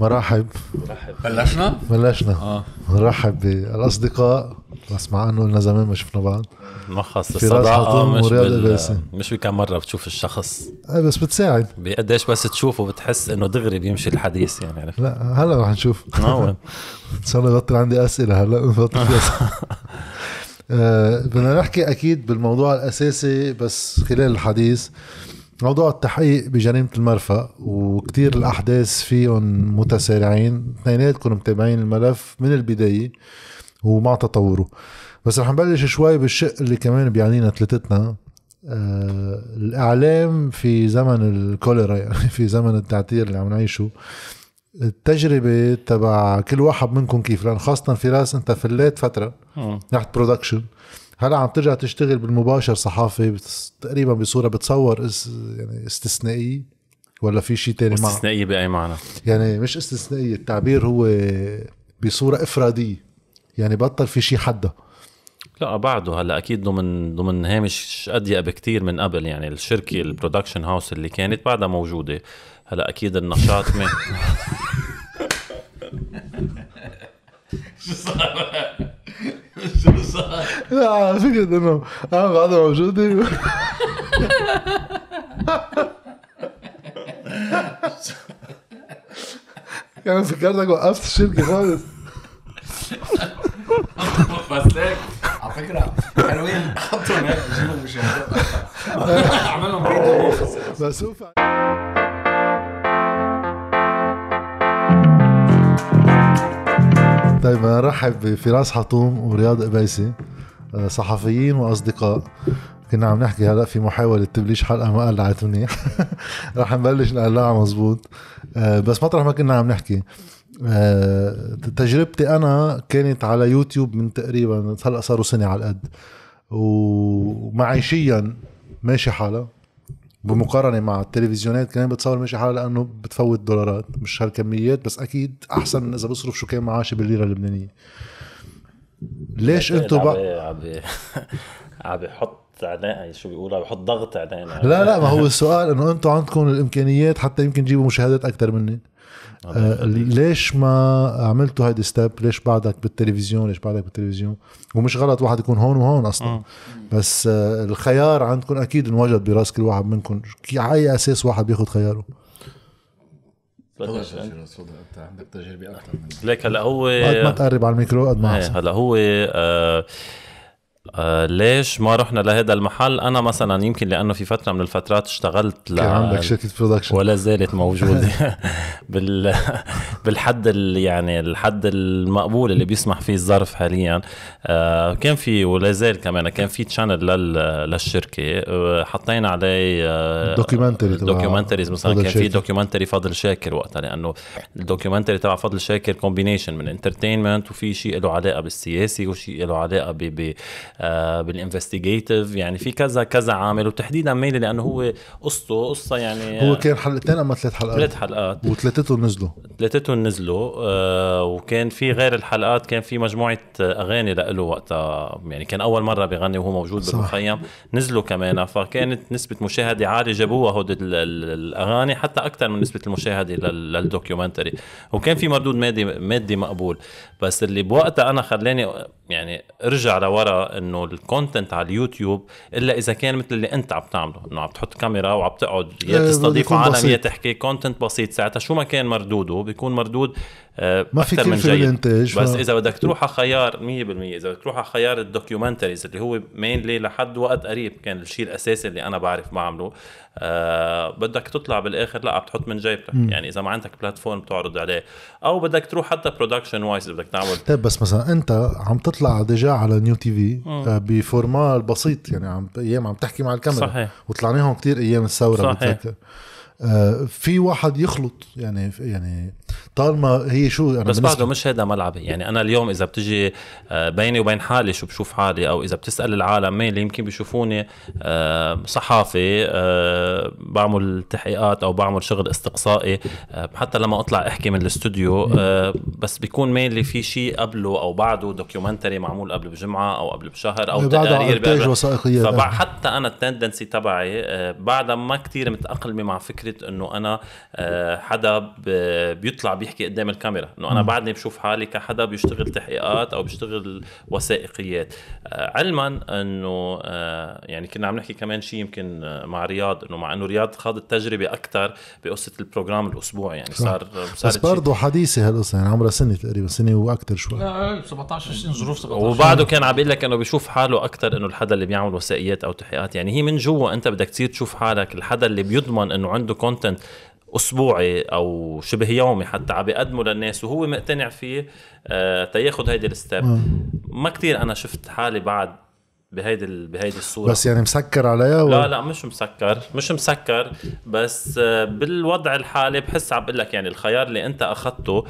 مرحب مرحب بلشنا؟ بلشنا اه مرحب بالاصدقاء بس مع انه لنا زمان ما شفنا بعض ما خص الصداقه مش بال... مش بكم مره بتشوف الشخص ايه بس بتساعد بقديش بس تشوفه بتحس انه دغري بيمشي الحديث يعني عرفت لا هلا رح نشوف نعم. ان شاء الله بطل عندي اسئله هلا بطل في اسئله آه، بدنا نحكي اكيد بالموضوع الاساسي بس خلال الحديث موضوع التحقيق بجريمة المرفأ وكتير الأحداث فيهم متسارعين اثنيناتكم متابعين الملف من البداية ومع تطوره بس رح نبلش شوي بالشق اللي كمان بيعنينا ثلاثتنا آه الإعلام في زمن الكوليرا يعني في زمن التعتير اللي عم نعيشه التجربة تبع كل واحد منكم كيف لأن خاصة فراس أنت فليت فترة آه. نحت برودكشن هلا عم ترجع تشتغل بالمباشر صحافه بس تقريبا بصوره بتصور اس يعني استثنائيه ولا في شيء تاني معنى استثنائيه باي معنى يعني مش استثنائيه التعبير هو بصوره افراديه يعني بطل في شيء حدا لا بعده هلا اكيد ضمن ضمن هامش اضيق بكثير من قبل يعني الشركه البرودكشن هاوس اللي كانت بعدها موجوده هلا اكيد النشاط من شو صار لا فكرة انه انا قاعدة موجودة كان فكرتك وقفت الشركة خالص بس ليك على فكرة حلوين حطوا هناك جيبوا مشاهدات اعملهم بس نعم. طيب ارحب آه، بفراس حطوم ورياض قبيسي آه، صحفيين واصدقاء كنا عم نحكي هلا في محاولة تبليش حلقة ما قلعت منيح رح نبلش نقلعها مزبوط آه، بس مطرح ما كنا عم نحكي تجربتي انا كانت على يوتيوب من تقريبا هلا صاروا سنة على القد ومعيشيا ماشي حالها بمقارنه مع التلفزيونات كمان بتصور ماشي حالها لانه بتفوت دولارات مش هالكميات بس اكيد احسن من اذا بصرف شو كان معاشي بالليره اللبنانيه ليش انتوا بقى عم بحط عناء شو بيقولوا عم بحط ضغط عناء لا لا ما هو السؤال انه انتوا عندكم الامكانيات حتى يمكن تجيبوا مشاهدات اكثر مني آه، آه، ليش ما عملتوا هيدي ستيب ليش بعدك بالتلفزيون ليش بعدك بالتلفزيون ومش غلط واحد يكون هون وهون اصلا م. آه. بس آه الخيار عندكم اكيد انوجد براس كل واحد منكم على اي اساس واحد بياخذ خياره بدك عندك تجربه اكثر ليك هلا هو قد ما تقرب على الميكرو قد ما إيه، احسن هلا هو آه آه ليش ما رحنا لهذا المحل انا مثلا يمكن لانه في فتره من الفترات اشتغلت ل... عندك شركه برودكشن ولا زالت موجوده بال بالحد ال... يعني الحد المقبول اللي بيسمح فيه الظرف حاليا آه كان في ولا زال كمان كان في تشانل لل... للشركه آه، حطينا عليه دوكيومنتري آه، دوكيومنتريز مثلا كان في دوكيومنتري فضل شاكر وقتها لانه الدوكيومنتري تبع فضل شاكر كومبينيشن من انترتينمنت وفي شيء له علاقه بالسياسي وشيء له علاقه ب... ب... آه، بالانفستيجيتيف يعني في كذا كذا عامل وتحديدا ميلي لانه هو قصته قصه يعني هو آه، كان حلقتين اما ثلاث حلقات ثلاث حلقات وثلاثتهم نزلوا ثلاثتهم نزلوا آه، وكان في غير الحلقات كان في مجموعه اغاني له وقتها يعني كان اول مره بغني وهو موجود بالمخيم نزلوا كمان فكانت نسبه مشاهده عاليه جابوها هود الاغاني حتى اكثر من نسبه المشاهده للدوكيومنتري وكان في مردود مادي مادي مقبول بس اللي بوقتها انا خلاني يعني ارجع لورا انه الكونتنت على اليوتيوب الا اذا كان مثل اللي انت عم تعمله انه عم تحط كاميرا وعم تقعد يا تستضيف عالم يا تحكي كونتنت بسيط ساعتها شو ما كان مردوده بيكون مردود آه، ما في كثير في الانتاج بس ف... اذا بدك تروح على خيار 100% اذا بدك تروح على خيار الدوكيومنتريز اللي هو مينلي لحد وقت قريب كان الشيء الاساسي اللي انا بعرف بعمله آه بدك تطلع بالاخر لا بتحط من جيبك م. يعني اذا ما عندك بلاتفورم تعرض عليه او بدك تروح حتى برودكشن وايز بدك تعمل طيب بس مثلا انت عم تطلع ديجا على نيو تي في آه، بفورمال بسيط يعني عم ايام عم تحكي مع الكاميرا صحيح وطلعناهم كثير ايام الثوره صحيح. بتذكر آه في واحد يخلط يعني يعني طالما هي شو أنا بس بعده مش هذا ملعبي يعني انا اليوم اذا بتجي آه، بيني وبين حالي شو بشوف حالي او اذا بتسال العالم مين اللي يمكن بيشوفوني آه، صحافي آه، بعمل تحقيقات او بعمل شغل استقصائي حتى لما اطلع احكي من الاستوديو بس بيكون مين اللي في شيء قبله او بعده دوكيومنتري معمول قبل بجمعه او قبل بشهر او تقارير وثائقيه فبع... حتى انا التندنسي تبعي بعدها ما كتير متاقلمه مع فكره انه انا حدا بيطلع بيطلع بيحكي قدام الكاميرا انه انا بعدني بشوف حالي كحدا بيشتغل تحقيقات او بيشتغل وثائقيات آه، علما انه آه، يعني كنا عم نحكي كمان شيء يمكن آه، مع رياض انه مع انه رياض خاض التجربه اكثر بقصه البروجرام الاسبوعي يعني صار بس برضه حديثه هالقصه يعني عمرها سنه تقريبا سنه واكثر شوي لا 17 سنه ظروف 17 وبعده كان عم بيقول لك انه بشوف حاله اكثر انه الحدا اللي بيعمل وثائقيات او تحقيقات يعني هي من جوا انت بدك تصير تشوف حالك الحدا اللي بيضمن انه عنده كونتنت اسبوعي او شبه يومي حتى عم بيقدمه للناس وهو مقتنع فيه آه، تياخذ هيدي الستيب آه. ما كتير انا شفت حالي بعد بهيدي بهيدي الصوره بس يعني مسكر عليها و... لا لا مش مسكر مش مسكر بس آه، بالوضع الحالي بحس عم بقول لك يعني الخيار اللي انت اخذته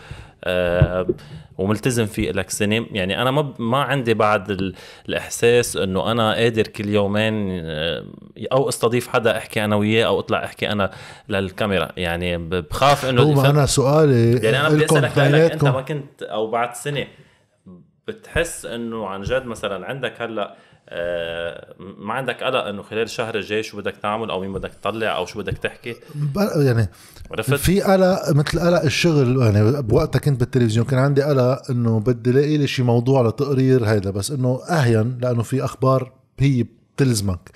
آه، وملتزم فيه لك سنه يعني انا ما ما عندي بعد الاحساس انه انا قادر كل يومين آه، او استضيف حدا احكي انا وياه او اطلع احكي انا للكاميرا يعني بخاف انه هو انا سؤالي يعني انا بدي اسالك انت ما كنت او بعد سنه بتحس انه عن جد مثلا عندك هلا آه، ما عندك قلق انه خلال الشهر الجاي شو بدك تعمل او مين بدك تطلع او شو بدك تحكي يعني عرفت في قلق مثل قلق الشغل يعني بوقتها كنت بالتلفزيون كان عندي قلق انه بدي الاقي لي شي موضوع لتقرير هيدا بس انه اهين لانه في اخبار هي بتلزمك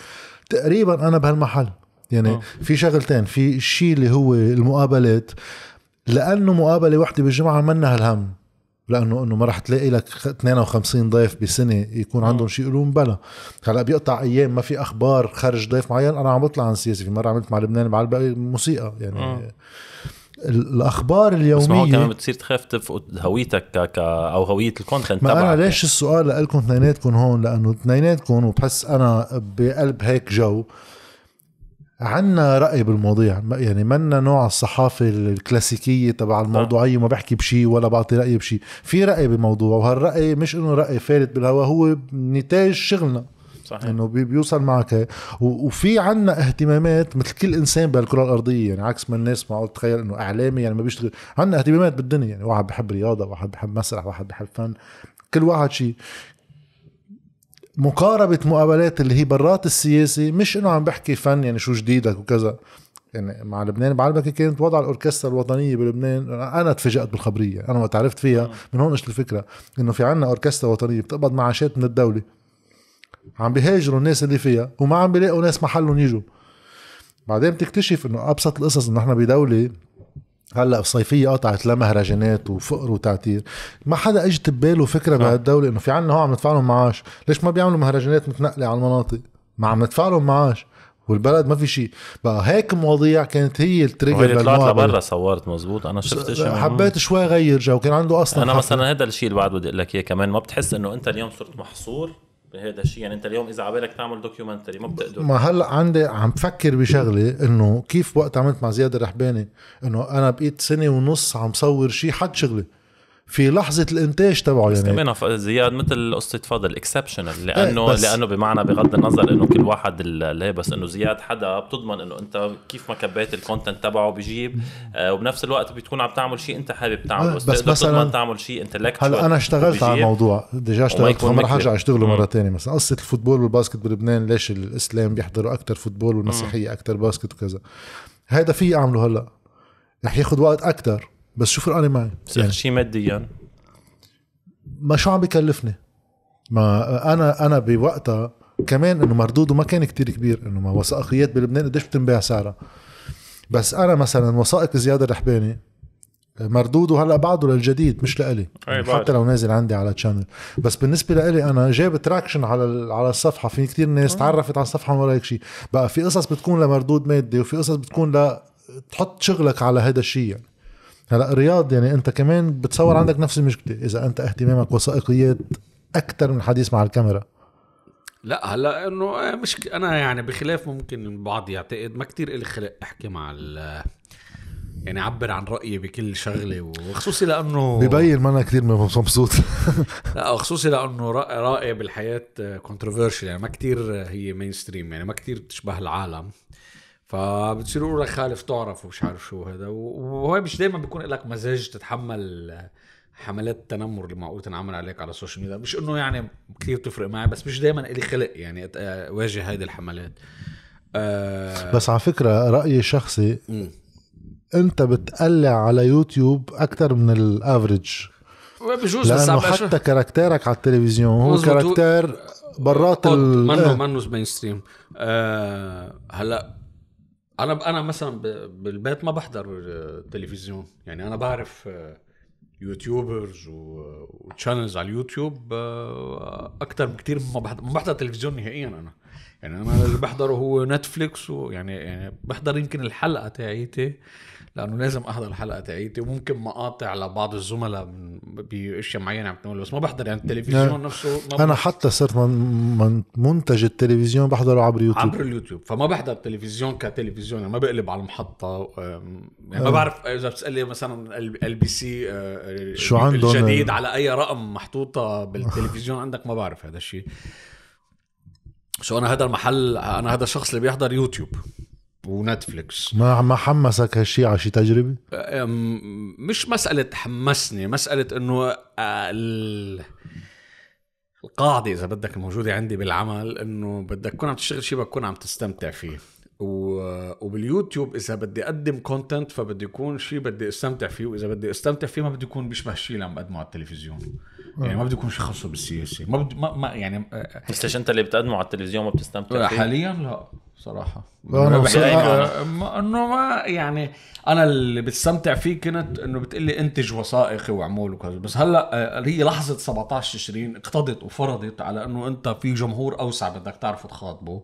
تقريبا انا بهالمحل يعني أوه. في شغلتين في الشيء اللي هو المقابلات لانه مقابله وحده بالجمعه منها الهم لانه انه ما راح تلاقي لك 52 ضيف بسنه يكون آه. عندهم شيء يقولون بلا هلا بيقطع ايام ما في اخبار خارج ضيف معين انا عم بطلع عن السياسه في مره عملت مع لبنان مع موسيقى يعني آه. الاخبار اليوميه بس ما كمان بتصير تخاف تفقد هويتك ك... ك... او هويه الكونتنت ما انا ليش يعني. السؤال لكم اثنيناتكم هون لانه اثنيناتكم وبحس انا بقلب هيك جو عنا رأي بالمواضيع يعني منا نوع الصحافة الكلاسيكية تبع الموضوعية نعم. ما بحكي بشي ولا بعطي رأي بشي في رأي بموضوع وهالرأي مش انه رأي فارد بالهواء هو نتاج شغلنا صحيح انه بيوصل معك وفي عنا اهتمامات مثل كل انسان بهالكره الارضيه يعني عكس ما الناس ما تتخيل انه اعلامي يعني ما بيشتغل عنا اهتمامات بالدنيا يعني واحد بحب رياضه واحد بحب مسرح واحد بحب فن كل واحد شيء مقاربة مقابلات اللي هي برات السياسة مش انه عم بحكي فن يعني شو جديدك وكذا يعني مع لبنان بعلمك كانت وضع الاوركسترا الوطنيه بلبنان انا تفاجات بالخبريه انا وقت عرفت فيها آه. من هون ايش الفكره انه في عنا اوركسترا وطنيه بتقبض معاشات من الدوله عم بيهاجروا الناس اللي فيها وما عم بيلاقوا ناس محلهم يجوا بعدين بتكتشف انه ابسط القصص انه احنا بدوله هلا الصيفيه قطعت لا مهرجانات وفقر وتعتير ما حدا اجت بباله فكره آه. بهالدوله انه في عنا هون عم ندفع لهم معاش ليش ما بيعملوا مهرجانات متنقله على المناطق ما عم ندفع لهم معاش والبلد ما في شيء بقى هيك مواضيع كانت هي التريجر طلعت لبرا صورت مزبوط انا شفت شيء حبيت شوي غير جو كان عنده اصلا انا حق. مثلا هذا الشيء اللي بعد بدي اقول لك اياه كمان ما بتحس انه انت اليوم صرت محصور بهذا الشيء يعني انت اليوم اذا عبالك تعمل دوكيومنتري ما بتقدر ما هلا عندي عم فكر بشغله انه كيف وقت عملت مع زياد الرحباني انه انا بقيت سنه ونص عم صور شيء حد شغله في لحظه الانتاج تبعه يعني كمان زياد مثل قصه فضل اكسبشنال إيه، لانه بس لانه بمعنى بغض النظر انه كل واحد اللي بس انه زياد حدا بتضمن انه انت كيف ما كبيت الكونتنت تبعه بيجيب آه، وبنفس الوقت بتكون عم تعمل شيء انت حابب تعمله إيه، بس, بس, بس بتضمن تعمل شيء لك هلا انا اشتغلت على الموضوع ديجا اشتغلت رح ارجع اشتغله مره تانية مثلا قصه الفوتبول والباسكت بلبنان ليش الاسلام بيحضروا اكثر فوتبول والمسيحيه اكثر باسكت وكذا هذا في اعمله هلا رح ياخذ وقت اكثر بس شو فرقانه معي يعني. شيء ماديا يعني. ما شو عم بكلفني ما انا انا بوقتها كمان انه مردوده ما كان كتير كبير انه ما وثائقيات بلبنان قديش بتنباع سعرها بس انا مثلا وثائق زياد الرحباني مردوده هلا بعده للجديد مش لإلي يعني حتى لو نازل عندي على تشانل بس بالنسبه لإلي انا جاب تراكشن على على الصفحه في كتير ناس تعرفت على الصفحه من هيك شيء بقى في قصص بتكون لمردود مادي وفي قصص بتكون ل تحط شغلك على هذا الشيء يعني هلا رياض يعني انت كمان بتصور عندك نفس المشكله اذا انت اهتمامك وثائقيات اكثر من حديث مع الكاميرا لا هلا انه آه، مش انا يعني بخلاف ممكن البعض يعتقد ما كتير الي خلق احكي مع ال يعني اعبر عن رايي بكل شغله وخصوصي لانه ببين ما انا كثير مبسوط لا وخصوصي لانه رايي بالحياه كونتروفيرشل يعني ما كتير هي مين ستريم يعني ما كتير بتشبه العالم فبتصير لك خالف تعرف ومش عارف شو هذا وهو مش دائما بيكون لك مزاج تتحمل حملات التنمر اللي معقول تنعمل عليك على السوشيال ميديا مش انه يعني كثير بتفرق معي بس مش دائما لي خلق يعني آه، واجه هيدي الحملات آه بس على فكره رايي شخصي م. انت بتقلع على يوتيوب اكثر من الافريج بجوز لانه حتى كاركتيرك على التلفزيون هو كاركتير برات ال منه إيه. منه مين ستريم آه هلا انا انا مثلا بالبيت ما بحضر آه، تلفزيون يعني انا بعرف آه، يوتيوبرز وشانلز على اليوتيوب آه، اكثر بكثير ما بحضر ما بحضر تلفزيون نهائيا انا يعني انا اللي بحضره هو نتفليكس ويعني يعني بحضر يمكن الحلقه تاعيتي لانه لازم احضر الحلقه تاعيتي وممكن مقاطع لبعض الزملاء باشياء معينه عم تعمل بس ما بحضر يعني التلفزيون يعني نفسه ما انا حتى صرت من, من منتج التلفزيون بحضره عبر يوتيوب عبر اليوتيوب فما بحضر التلفزيون كتلفزيون يعني ما بقلب على المحطه يعني ما آه. بعرف اذا بتسالي مثلا ال بي سي آه، شو عندهم الجديد على اي رقم محطوطه بالتلفزيون عندك ما بعرف هذا الشيء شو انا هذا المحل انا هذا الشخص اللي بيحضر يوتيوب ونتفليكس ما ما حمسك هالشيء على شيء تجربه؟ مش مساله حمسني مساله انه آه، القاعده اذا بدك الموجوده عندي بالعمل انه بدك تكون عم تشتغل شيء بدك تكون عم تستمتع فيه وباليوتيوب اذا بدي اقدم كونتنت فبدي يكون شيء بدي استمتع فيه واذا بدي استمتع فيه ما بدي يكون بيشبه الشيء اللي عم بقدمه على التلفزيون يعني آه. ما بده يكون شيء خاصه بالسياسه ما, بد... ما, ما يعني آه، بس ليش انت اللي بتقدمه على التلفزيون ما بتستمتع فيه؟ حاليا لا بصراحه انا انه ما يعني انا اللي بستمتع فيه كنت انه بتقلي انتج وثائقي واعمل وكذا بس هلا آه، هي لحظه 17 تشرين اقتضت وفرضت على انه انت في جمهور اوسع بدك تعرف تخاطبه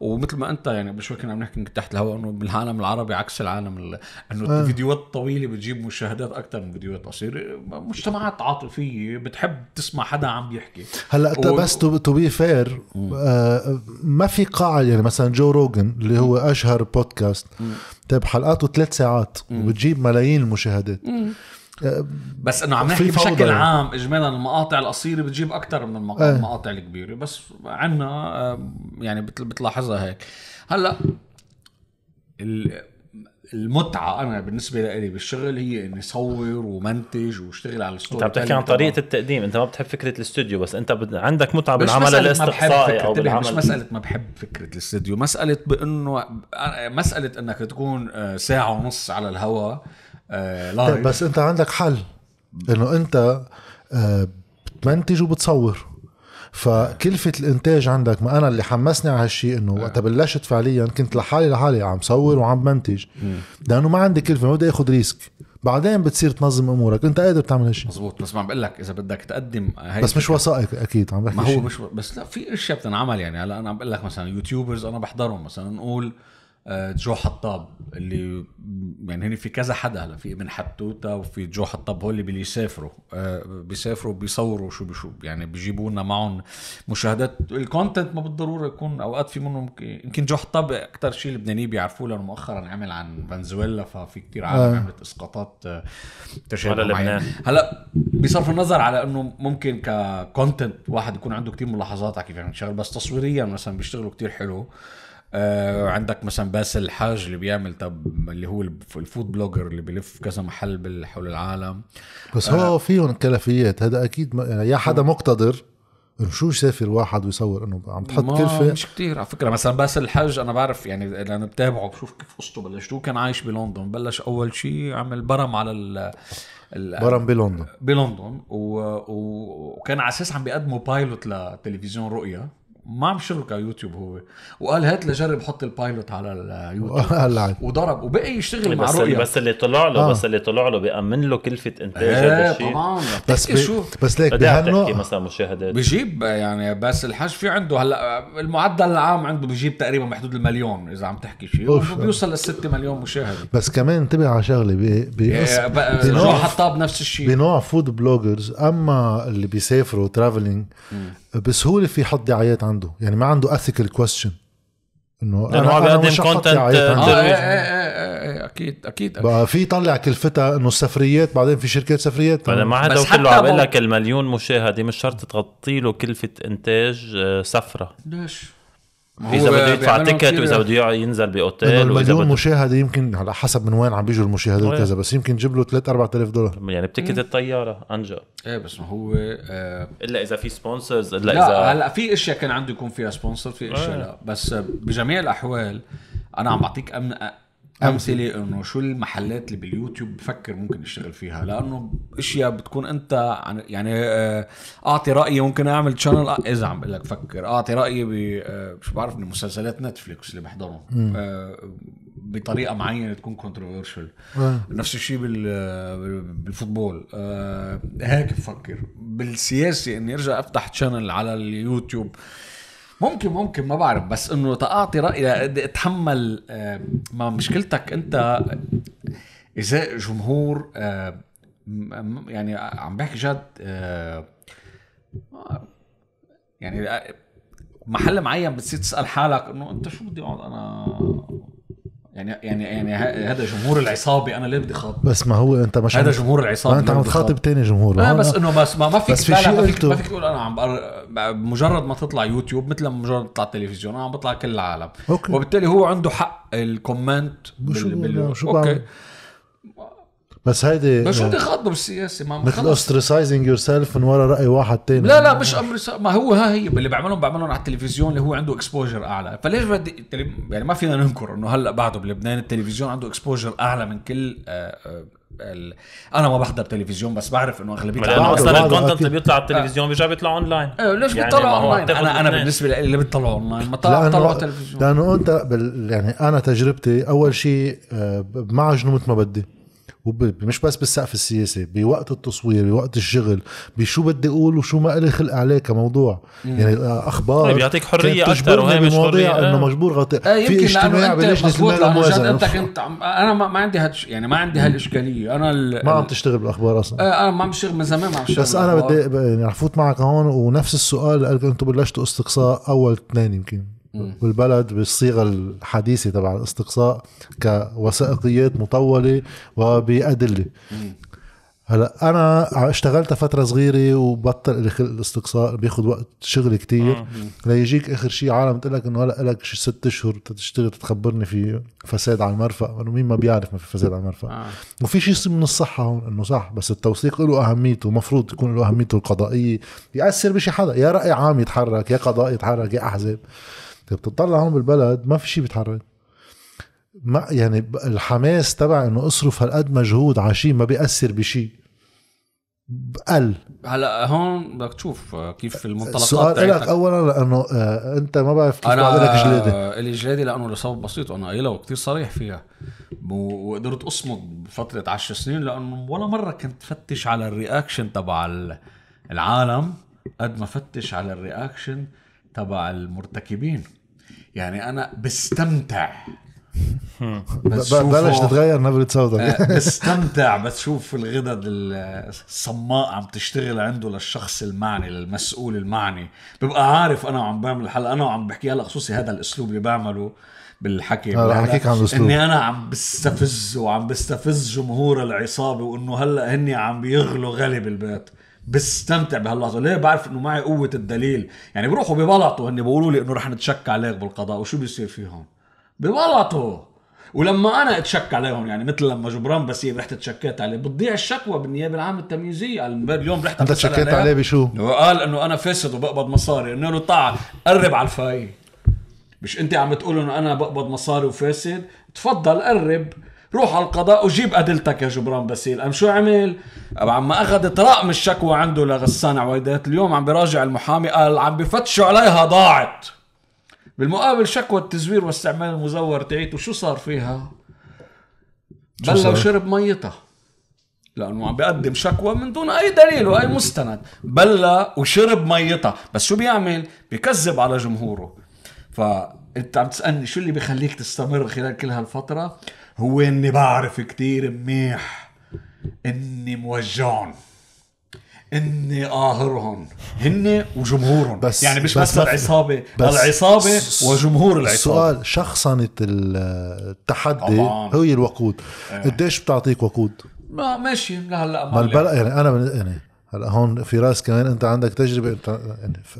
ومثل ما انت يعني بشوي كنا عم نحكي تحت الهواء انه بالعالم العربي عكس العالم انه آه. الفيديوهات الطويله بتجيب مشاهدات اكثر من فيديوهات قصيره مجتمعات عاطفيه بتحب تسمع حدا عم يحكي هلا انت و... بس تو بي فير ما في قاعه يعني مثلا جو روجن اللي هو اشهر بودكاست طيب حلقاته ثلاث ساعات وبتجيب ملايين المشاهدات آه، بس انه عم نحكي بشكل يعني. عام اجمالا المقاطع القصيره بتجيب اكثر من إيه. المقاطع آه. الكبيره بس عنا آه، يعني بتلاحظها هيك هلا المتعه انا بالنسبه لي بالشغل هي اني صور ومنتج واشتغل على الستوري انت عم تحكي عن طريقه التقديم انت ما بتحب فكره الاستوديو بس انت بد... عندك متعه بالعمل الاستقصائي او بالعمل مش مساله ما بحب فكره الاستوديو مساله بانه مساله انك تكون آه، ساعه ونص على الهواء آه، لايف بس انت عندك حل انه انت آه، بتمنتج وبتصور فكلفه الانتاج عندك ما انا اللي حمسني على هالشيء انه آه. وقتها بلشت فعليا كنت لحالي لحالي عم صور وعم منتج لانه ما عندي كلفه ما بدي اخذ ريسك بعدين بتصير تنظم امورك انت قادر تعمل هالشيء مزبوط بس ما عم بقول لك اذا بدك تقدم هاي بس مش وثائق اكيد عم بحكي ما هو مش بس لا في اشياء بتنعمل يعني هلا انا عم بقول لك مثلا يوتيوبرز انا بحضرهم مثلا نقول آه، جو حطاب اللي يعني هن في كذا حدا هلا في ابن حتوته وفي جو حطاب هول اللي بيسافروا آه، بيسافروا بيصوروا شو بشو يعني بيجيبوا لنا معهم مشاهدات الكونتنت ما بالضروره يكون اوقات في منهم يمكن جو حطاب اكثر شيء لبناني بيعرفوه لانه مؤخرا عمل عن فنزويلا ففي كثير عالم آه. عملت اسقاطات تشابه معين هلا بصرف النظر على انه ممكن ككونتنت واحد يكون عنده كثير ملاحظات على كيف يعمل شغل بس تصويريا مثلا بيشتغلوا كثير حلو آه، عندك مثلا باسل الحاج اللي بيعمل طب اللي هو الفود بلوجر اللي بلف كذا محل حول العالم بس آه هو فيهم كلفيات هذا اكيد يعني يا حدا مقتدر شو سافر واحد ويصور انه عم تحط كلفه مش كتير على فكره مثلا باسل الحاج انا بعرف يعني انا بتابعه بشوف كيف قصته بلش هو كان عايش بلندن بلش اول شيء عمل برم على ال برم بلندن بلندن وكان على اساس عم بيقدموا بايلوت لتلفزيون رؤيا ما عم شغلك على يوتيوب هو وقال هات لجرب حط البايلوت على اليوتيوب وضرب وبقي يشتغل يعني مع رؤيا بس اللي طلع له آه. بس اللي طلع له بيأمن له كلفه انتاج إيه، هذا الشيء طبعا بس بي... شو بس ليك بهالنوع مثلا مشاهدات بجيب يعني بس الحاج في عنده هلا المعدل العام عنده بجيب تقريبا بحدود المليون اذا عم تحكي شيء بيوصل للستة مليون مشاهد بس كمان انتبه على شغله بي... بي... إيه، بنوع حطاب نفس الشيء بنوع فود بلوجرز اما اللي بيسافروا ترافلينج بسهوله في حط دعايات عنده يعني ما عنده اثيكال كويشن انه لانه عم بيقدم كونتنت آه، آه، آه، إيه، إيه، إيه، اكيد اكيد أكيد. بقى في طلع كلفتها انه السفريات بعدين في شركات سفريات انا ما حدا كله عم بقول لك المليون مشاهده مش شرط تغطي له كلفه انتاج سفره ليش اذا بده يدفع تيكت واذا بده ينزل باوتيل المليون مشاهده يمكن على حسب من وين عم بيجوا المشاهدات إيه. وكذا بس يمكن جيب له 3 4000 دولار يعني بتكت الطياره انجا ايه بس ما هو آه الا اذا في سبونسرز الا لا اذا هلا في اشياء كان عنده يكون فيها سبونسر في اشياء آه. لا بس بجميع الاحوال انا عم بعطيك أمن امثله انه شو المحلات اللي باليوتيوب بفكر ممكن يشتغل فيها لانه اشياء بتكون انت يعني آه، اعطي رايي ممكن اعمل تشانل آه، اذا عم بقول لك فكر اعطي رايي ب مش آه، بعرف من مسلسلات نتفليكس اللي بحضرهم بطريقه معينه تكون كونتروفيرشل نفس الشيء بالفوتبول هيك بفكر بالسياسه اني ارجع افتح تشانل على اليوتيوب ممكن ممكن ما بعرف بس انه تقاطي راي اتحمل ما مشكلتك انت ازاء جمهور يعني عم بحكي جد يعني محل معين بتصير تسال حالك انه انت شو بدي اقعد انا يعني يعني يعني هذا جمهور العصابي انا ليه بدي خاطب بس ما هو انت مش هذا جمهور العصابي انت عم تخاطب تاني جمهور آه بس انه بس ما, ما فيك بس في شيء ما فيك, ما فيك تقول انا عم بمجرد مجرد ما تطلع يوتيوب مثل ما مجرد تطلع تلفزيون انا عم بطلع كل العالم أوكي. وبالتالي هو عنده حق الكومنت بال... بال... اوكي بس هيدي بس شو يعني بدي خاطبه بالسياسه ما مثل اوسترسايزنج يور سيلف من ورا راي واحد تاني لا لا مش امر ما هو ها هي اللي بعملهم بعملهم على التلفزيون اللي هو عنده اكسبوجر اعلى فليش بدي يعني ما فينا ننكر انه هلا بعده بلبنان التلفزيون عنده اكسبوجر اعلى من كل آه، آه، ال... انا ما بحضر تلفزيون بس بعرف انه اغلبيه لانه اصلا الكونتنت اللي بيطلع على آه. التلفزيون بيرجع بيطلع اونلاين ايه ليش يعني بيطلع اونلاين انا انا بالنسبه لي اللي بيطلعوا اونلاين ما طلعوا طلعوا تلفزيون لانه انت بال... يعني انا تجربتي اول شيء عجنوا مثل ما بدي ومش بس بالسقف السياسي بوقت التصوير بوقت الشغل بشو بدي اقول وشو ما الي خلق عليه كموضوع يعني اخبار بيعطيك طيب، حريه اكثر وهي مش حريه آه. انه مجبور غطي آه في اجتماع بلجنه المال والموازنه انت كنت انا ما عندي هالش يعني ما عندي هالاشكاليه انا ما عم تشتغل بالاخبار اصلا آه انا ما عم بشتغل من زمان ما عم بشتغل بس انا بدي يعني رح معك هون ونفس السؤال قال انتم بلشتوا استقصاء اول اثنين يمكن بالبلد بالصيغه الحديثه تبع الاستقصاء كوثائقيات مطوله وبادله هلا انا اشتغلت فتره صغيره وبطل لي خلق الاستقصاء بياخذ وقت شغل كتير آه، ليجيك اخر شيء عالم تقول لك انه هلا لك شي ست اشهر تشتغل تخبرني في فساد على المرفأ انه مين ما بيعرف ما في فساد على المرفأ آه. وفي شيء من الصحه هون انه صح بس التوثيق له اهميته المفروض يكون له اهميته القضائيه ياثر بشي حدا يا راي عام يتحرك يا قضاء يتحرك يا احزاب بتطلع هون بالبلد ما في شيء بيتحرك ما يعني الحماس تبع انه اصرف هالقد مجهود على شيء ما بيأثر بشيء قل هلا هون بدك تشوف كيف المنطلقات السؤال لك اولا لانه آه، انت ما بعرف كيف انا لك جلاده آه، الي جلاده لانه لسبب بسيط وانا قايلها وكثير صريح فيها وقدرت اصمد بفتره 10 سنين لانه ولا مره كنت فتش على الرياكشن تبع العالم قد ما فتش على الرياكشن تبع المرتكبين يعني انا بستمتع بلش تتغير نبرة آه، صوتك بستمتع بتشوف الغدد الصماء عم تشتغل عنده للشخص المعني للمسؤول المعني ببقى عارف انا وعم بعمل الحلقه انا وعم بحكي هلا خصوصي هذا الاسلوب اللي بعمله بالحكي حكيك عن الاسلوب اني انا عم بستفز وعم بستفز جمهور العصابه وانه هلا هني عم بيغلوا غلي بالبيت بستمتع بهاللحظه ليه بعرف انه معي قوه الدليل يعني بروحوا ببلطوا هن بيقولوا لي انه رح نتشك عليك بالقضاء وشو بيصير فيهم ببلطوا ولما انا اتشك عليهم يعني مثل لما جبران بسيب رحت تشكيت عليه بتضيع الشكوى بالنيابه العامه التمييزيه قال اليوم رحت انت تشكيت عليه بشو؟ وقال انه انا فاسد وبقبض مصاري قلنا له تعال قرب على الفاي مش انت عم تقول انه انا بقبض مصاري وفاسد تفضل قرب روح على القضاء وجيب ادلتك يا جبران باسيل قام شو عمل عما اخذت رقم الشكوى عنده لغسان عويدات اليوم عم براجع المحامي قال عم بفتشوا عليها ضاعت بالمقابل شكوى التزوير واستعمال المزور تاعيته شو صار فيها بلوا وشرب ميتها لانه عم بيقدم شكوى من دون اي دليل واي مستند بلا وشرب ميتها بس شو بيعمل بيكذب على جمهوره فانت عم تسالني شو اللي بخليك تستمر خلال كل هالفتره هو اني بعرف كتير منيح اني موجعهم اني قاهرهم هن وجمهورهم بس يعني مش بس, بس العصابه بس العصابه وجمهور العصابه السؤال شخصنة التحدي طبعاً. هي الوقود ايه. قديش بتعطيك وقود؟ ما ماشي لهلا ما البلا يعني انا من يعني هلا هون فراس كمان انت عندك تجربه انت يعني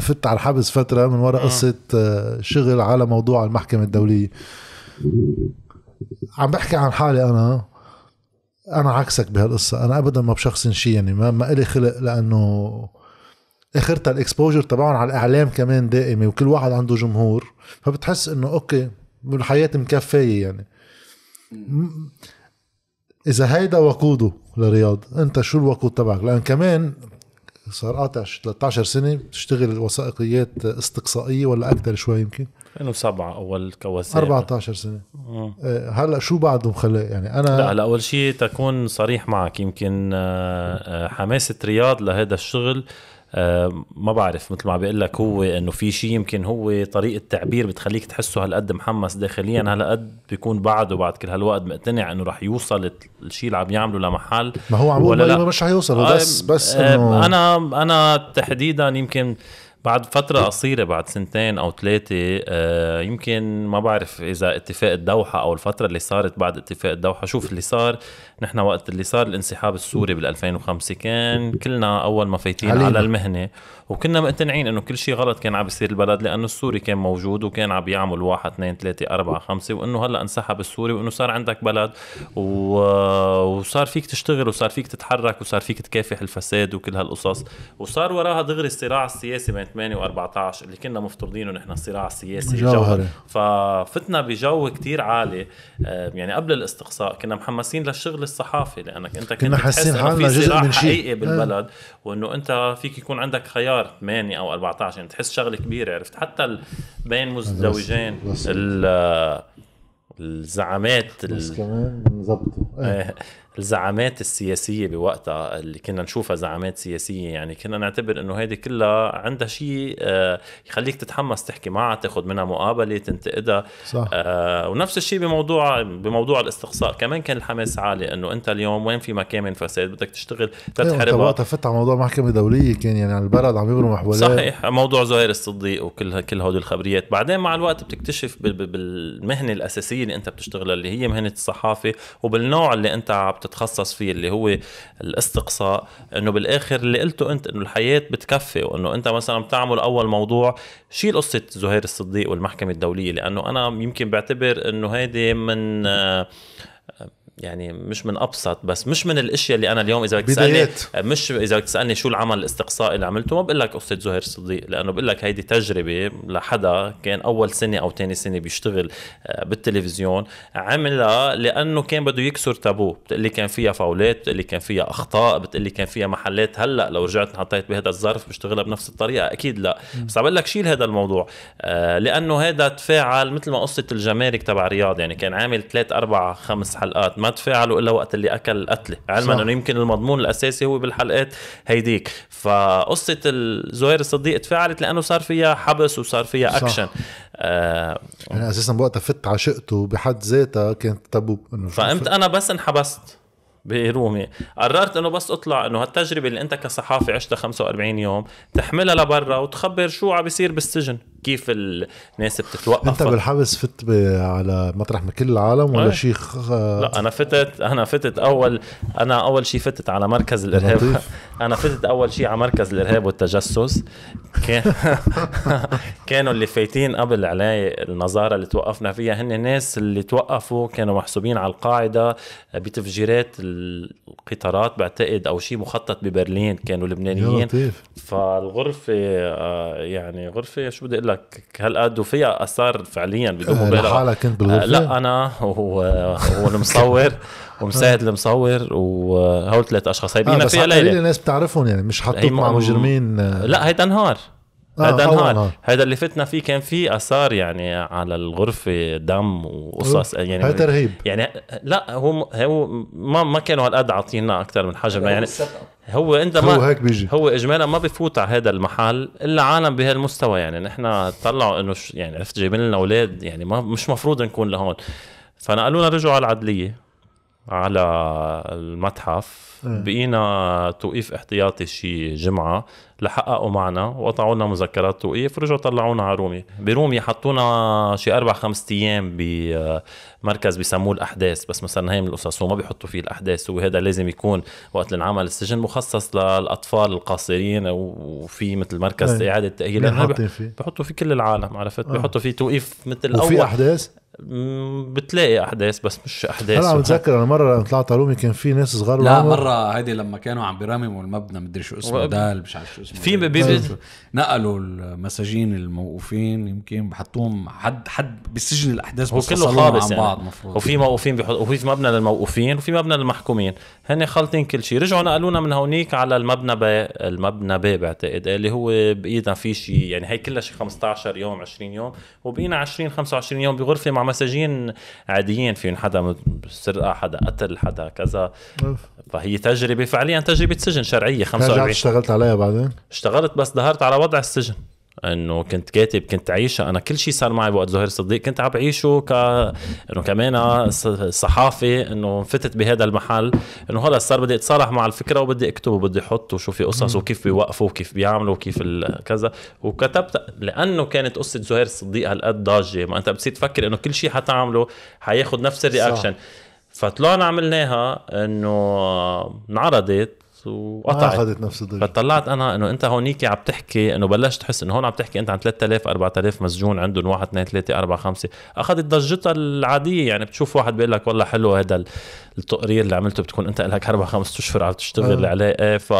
فت على الحبس فتره من وراء إيه. قصه آه، شغل على موضوع المحكمه الدوليه عم بحكي عن حالي انا انا عكسك بهالقصه انا ابدا ما بشخصن شيء يعني ما ما الي خلق لانه اخرتها الاكسبوجر تبعهم على الاعلام كمان دائمه وكل واحد عنده جمهور فبتحس انه اوكي الحياه مكفيه يعني اذا هيدا وقوده لرياض انت شو الوقود تبعك لان كمان صار قاطع 13 سنه بتشتغل وثائقيات استقصائيه ولا اكثر شوي يمكن انه سبعه اول كواسير 14 سنه آه إيه، هلا شو بعده مخلي يعني انا لا هلا اول شيء تكون صريح معك يمكن آه، آه، حماسه رياض لهذا الشغل آه، ما بعرف مثل ما بقول لك هو انه في شيء يمكن هو طريقه تعبير بتخليك تحسه هالقد محمس داخليا هالقد بيكون بعده بعد كل هالوقت مقتنع انه رح يوصل الشيء اللي عم يعمله لمحل ما هو عم ولا لا. مش رح يوصل بس بس انه انا انا تحديدا يمكن بعد فترة إيه. قصيرة بعد سنتين أو ثلاثة آه، يمكن ما بعرف إذا اتفاق الدوحة أو الفترة اللي صارت بعد اتفاق الدوحة شوف اللي صار نحن وقت اللي صار الانسحاب السوري بال 2005 كان كلنا اول ما فايتين علينا. على المهنه وكنا مقتنعين انه كل شيء غلط كان عم بيصير البلد لانه السوري كان موجود وكان عم يعمل واحد اثنين ثلاثه اربعه خمسه وانه هلا انسحب السوري وانه صار عندك بلد و... وصار فيك تشتغل وصار فيك تتحرك وصار فيك تكافح الفساد وكل هالقصص وصار وراها دغري الصراع السياسي بين 8 و14 اللي كنا مفترضينه نحن الصراع السياسي جوهري ففتنا بجو كتير عالي آه، يعني قبل الاستقصاء كنا محمسين للشغل للصحافه لانك انت كنت تحس انه في جزء من شيء حقيقي إيه. بالبلد وانه انت فيك يكون عندك خيار 8 او 14 يعني تحس شغله كبيره عرفت حتى بين مزدوجين الزعامات بس كمان نظبطه إيه. إيه. الزعامات السياسية بوقتها اللي كنا نشوفها زعامات سياسية يعني كنا نعتبر انه هيدي كلها عندها شيء آه، يخليك تتحمس تحكي معها تاخذ منها مقابلة تنتقدها صح. آه ونفس الشيء بموضوع بموضوع الاستقصاء كمان كان الحماس عالي انه انت اليوم وين في مكامن فساد بدك تشتغل إيه، تتحاربها وقتها فت على موضوع محكمة دولية كان يعني على البلد عم يبرم محولات صحيح موضوع زهير الصديق وكل كل هودي الخبريات بعدين مع الوقت بتكتشف بالمهنة الأساسية اللي انت بتشتغلها اللي هي مهنة الصحافة وبالنوع اللي انت عم تتخصص فيه اللي هو الاستقصاء انه بالاخر اللي قلته انت انه الحياه بتكفي وانه انت مثلا بتعمل اول موضوع شيل قصه زهير الصديق والمحكمه الدوليه لانه انا يمكن بعتبر انه هيدي من آه، يعني مش من ابسط بس مش من الاشياء اللي انا اليوم اذا بدك تسالني مش اذا بدك تسالني شو العمل الاستقصائي اللي عملته ما بقول لك قصه زهير صديق لانه بقول لك هيدي تجربه لحدا كان اول سنه او ثاني سنه بيشتغل آه، بالتلفزيون عملها لانه كان بده يكسر تابو بتقلي كان فيها فاولات بتقلي كان فيها اخطاء بتقلي كان فيها محلات هلا لو رجعت حطيت بهذا الظرف بشتغلها بنفس الطريقه اكيد لا م. بس عم بقول لك شيل هذا الموضوع آه، لانه هذا تفاعل مثل ما قصه الجمارك تبع رياض يعني كان عامل ثلاث اربع خمس حلقات ما تفاعلوا الا وقت اللي اكل القتله علما انه يمكن المضمون الاساسي هو بالحلقات هيديك فقصه زهير الصديق تفاعلت لانه صار فيها حبس وصار فيها اكشن آه انا يعني اساسا بوقتها فت عشقته بحد ذاتها كانت تابو انه فقمت انا بس انحبست برومي قررت انه بس اطلع انه هالتجربه اللي انت كصحافي عشتها 45 يوم تحملها لبرا وتخبر شو عم بيصير بالسجن كيف الناس بتتوقف انت بالحبس فت على مطرح من كل العالم ولا إيه. شيء خ... آه، لا انا فتت انا فتت اول انا اول شيء فتت على مركز الارهاب انا فتت اول شيء على مركز الارهاب والتجسس كان كانوا اللي فايتين قبل علي النظاره اللي توقفنا فيها هن الناس اللي توقفوا كانوا محسوبين على القاعده بتفجيرات القطارات بعتقد او شيء مخطط ببرلين كانوا لبنانيين فالغرفه آه، يعني غرفه شو بدي اقول هل هالقد وفيها اثار فعليا بدون إيه، مبالغه لحالك كنت بالغرفه؟ لا انا والمصور ومساعد المصور وهول ثلاث اشخاص هي آه، بينا آه فيها ليله ناس بتعرفهم يعني مش حطوك مع مجرمين آه. لا هيدا نهار هذا النهار آه، آه. هذا اللي فتنا فيه كان في اثار يعني على الغرفه دم وقصص يعني هذا ترهيب يعني لا هو هو ما ما كانوا هالقد عاطينا اكثر من حجمنا يعني هو انت ما هو هيك بيجي هو اجمالا ما بفوت على هذا المحل الا عالم بهالمستوى يعني نحن طلعوا انه يعني عرفت جايبين لنا اولاد يعني ما مش مفروض نكون لهون فنقلونا رجعوا على العدليه على المتحف إيه. بقينا توقيف احتياطي شي جمعة لحققوا معنا وقطعوا لنا مذكرات توقيف ورجعوا طلعونا على رومي برومي حطونا شي أربع خمس أيام بمركز آه، بسموه الأحداث بس مثلا هي من القصص وما بيحطوا فيه الأحداث وهذا لازم يكون وقت انعمل السجن مخصص للأطفال القاصرين وفي مثل مركز إيه. إعادة تأهيل بيحطوا فيه فيه كل العالم عرفت بحطوا آه. بيحطوا فيه توقيف مثل وفي أول. أحداث بتلاقي احداث بس مش احداث انا بتذكر انا مره طلعت علومي كان في ناس صغار لا مره هيدي لما كانوا عم بيرمموا المبنى مدري شو اسمه دال مش عارف شو اسمه في بي طيب. نقلوا المساجين الموقوفين يمكن بحطوهم حد حد بسجن الاحداث بس كله خالص عن يعني. بعض مفروض وفي موقوفين بيحط وفي مبنى للموقوفين وفي مبنى للمحكومين هن خالطين كل شيء رجعوا نقلونا من هونيك على المبنى ب المبنى ب بعتقد اللي هو بايدنا في شيء يعني هي كلها شيء 15 يوم 20 يوم وبقينا 20 25 يوم بغرفه مع مساجين عاديين فيهم حدا سرقه حدا قتل حدا كذا فهي تجربه فعليا تجربه سجن شرعيه 45 اشتغلت عليها بعدين؟ اشتغلت بس ظهرت على وضع السجن انه كنت كاتب كنت عايشه انا كل شيء صار معي بوقت زهير صديق كنت عم بعيشه ك انه كمان صحافي انه فتت بهذا المحل انه هلا صار بدي اتصالح مع الفكره وبدي اكتب وبدي احط وشو في قصص وكيف بيوقفوا وكيف بيعملوا وكيف كذا وكتبت لانه كانت قصه زهير الصديق هالقد ضاجه ما انت بتصير تفكر انه كل شيء حتعمله حياخذ نفس الرياكشن فطلعنا عملناها انه انعرضت وقطعت اخذت نفس الضجه فطلعت انا انه انت هونيك عم تحكي انه بلشت تحس انه هون عم تحكي انت عن 3000 4000 مسجون عندهم 1 2 3 4 5 اخذت ضجتها العاديه يعني بتشوف واحد بيقول لك والله حلو هذا التقرير اللي عملته بتكون انت لك اربع خمس اشهر عم تشتغل آه. عليه ايه ف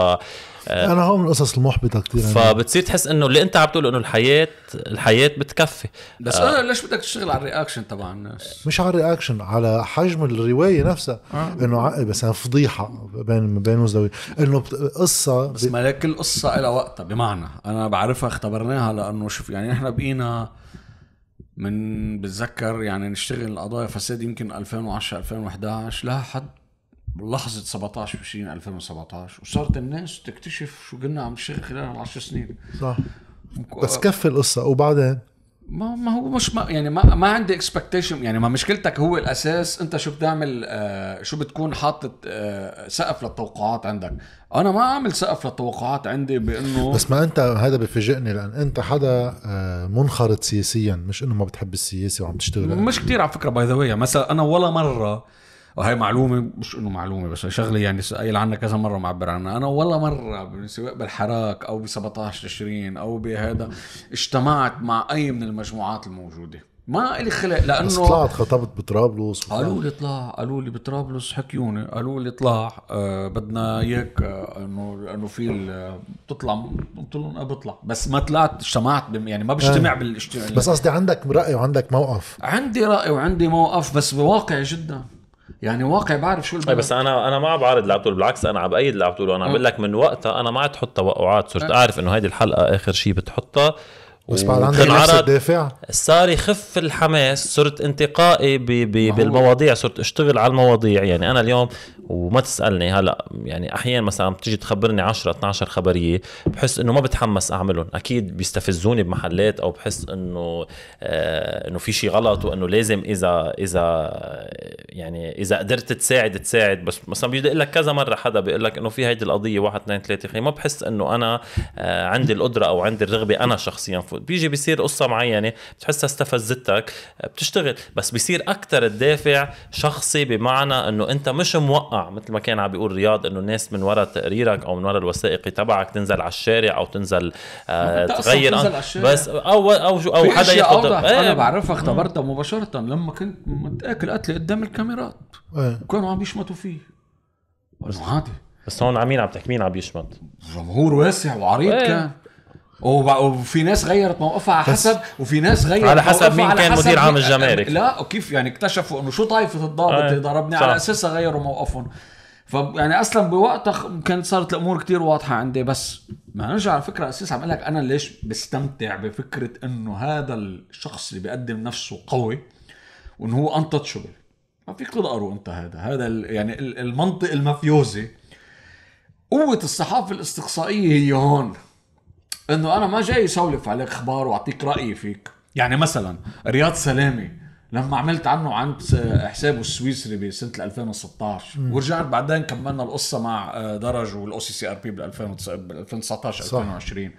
آه، انا هون من القصص المحبطه كثير يعني. فبتصير تحس انه اللي انت عم تقوله انه الحياه الحياه بتكفي بس آه. انا ليش بدك تشتغل على الرياكشن تبع الناس مش على الرياكشن على حجم الروايه نفسها آه. انه مثلا فضيحه بين بين مزدوجين انه قصه بس ما لك كل قصه لها وقتها بمعنى انا بعرفها اختبرناها لانه شوف يعني احنا بقينا من بتذكر يعني نشتغل القضايا فساد يمكن 2010 2011 لحد لحظة 17 20 2017 وصارت الناس تكتشف شو كنا عم نشتغل خلال العشر سنين صح بس كفي القصة وبعدين ما ما هو مش ما يعني ما ما عندي اكسبكتيشن يعني ما مشكلتك هو الاساس انت شو بتعمل آه شو بتكون حاطط آه سقف للتوقعات عندك انا ما اعمل سقف للتوقعات عندي بانه بس ما انت هذا بفاجئني لان انت حدا آه منخرط سياسيا مش انه ما بتحب السياسه وعم تشتغل مش كتير على فكره باي ذا مثلا انا ولا مره وهي معلومه مش انه معلومه بس شغله يعني قايل عنها كذا مره معبر عنها انا ولا مره سواء بالحراك او ب 17 تشرين او بهذا اجتمعت مع اي من المجموعات الموجوده ما لي خلق لانه بس طلعت خطبت بطرابلس قالوا لي طلع قالوا لي بطرابلس حكيوني قالوا لي طلع آه بدنا اياك آه، انه انه في بتطلع قلت لهم بطلع بس ما طلعت اجتمعت يعني ما بجتمع آه. بالاجتماع بس قصدي عندك راي وعندك موقف عندي راي وعندي موقف بس بواقع جدا يعني واقع بعرف شو البلد. بس انا انا ما عم بعارض اللي عم تقول بالعكس انا عم بايد اللي عم تقوله انا عم بقول أه. لك من وقتها انا ما عاد احط توقعات صرت أه. اعرف انه هيدي الحلقه اخر شيء بتحطها بس بعد عندك نفس الدافع صار يخف الحماس صرت انتقائي ب... ب... بالمواضيع صرت اشتغل على المواضيع يعني انا اليوم وما تسالني هلا يعني احيانا مثلا بتيجي تخبرني 10 12 خبريه بحس انه ما بتحمس اعملهم اكيد بيستفزوني بمحلات او بحس انه آه انه في شيء غلط وانه لازم اذا اذا يعني اذا قدرت تساعد تساعد بس مثلا بيجي يقول لك كذا مره حدا بيقول لك انه في هيدي القضيه 1 2 3 ما بحس انه انا آه عندي القدره او عندي الرغبه انا شخصيا بيجي بيصير قصه معينه بتحسها استفزتك بتشتغل بس بيصير اكثر الدافع شخصي بمعنى انه انت مش موقع مثل ما كان عم بيقول رياض انه الناس من وراء تقريرك او من وراء الوثائقي تبعك تنزل على الشارع او تنزل آه تغير الشارع. بس او او او حدا ياخذ ايه. انا بعرفها اختبرتها مباشره لما كنت متاكل قتلي قدام الكاميرات ايه. وكانوا عم يشمتوا فيه بس عادي بس هون عمين عم تحكي مين عم يشمت؟ جمهور واسع وعريض ايه. كان وفي ناس غيرت موقفها على حسب وفي ناس غيرت على حسب مين على كان حسب مدير عام الجمارك لا وكيف يعني اكتشفوا انه شو طائفه الضابط اللي ضربني على اساسها غيروا موقفهم ف يعني اصلا بوقتها كانت صارت الامور كتير واضحه عندي بس ما نرجع على فكره اساس عم لك انا ليش بستمتع بفكره انه هذا الشخص اللي بيقدم نفسه قوي وانه هو انتشبل ما فيك تقدروا انت هذا هذا يعني المنطق المافيوزي قوه الصحافه الاستقصائيه هي هون انه انا ما جاي سولف عليك اخبار واعطيك رايي فيك يعني مثلا رياض سلامي لما عملت عنه عند حسابه السويسري بسنه 2016 ورجعت بعدين كملنا القصه مع آه، درج والاو سي سي ار بي بال 2019 2020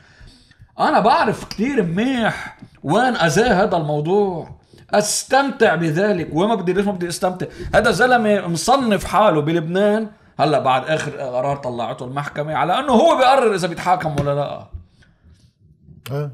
انا بعرف كثير منيح وين اذاه هذا الموضوع استمتع بذلك وما بدي ليش ما بدي استمتع هذا زلمه مصنف حاله بلبنان هلا بعد اخر قرار طلعته المحكمه على انه هو بيقرر اذا بيتحاكم ولا لا آه.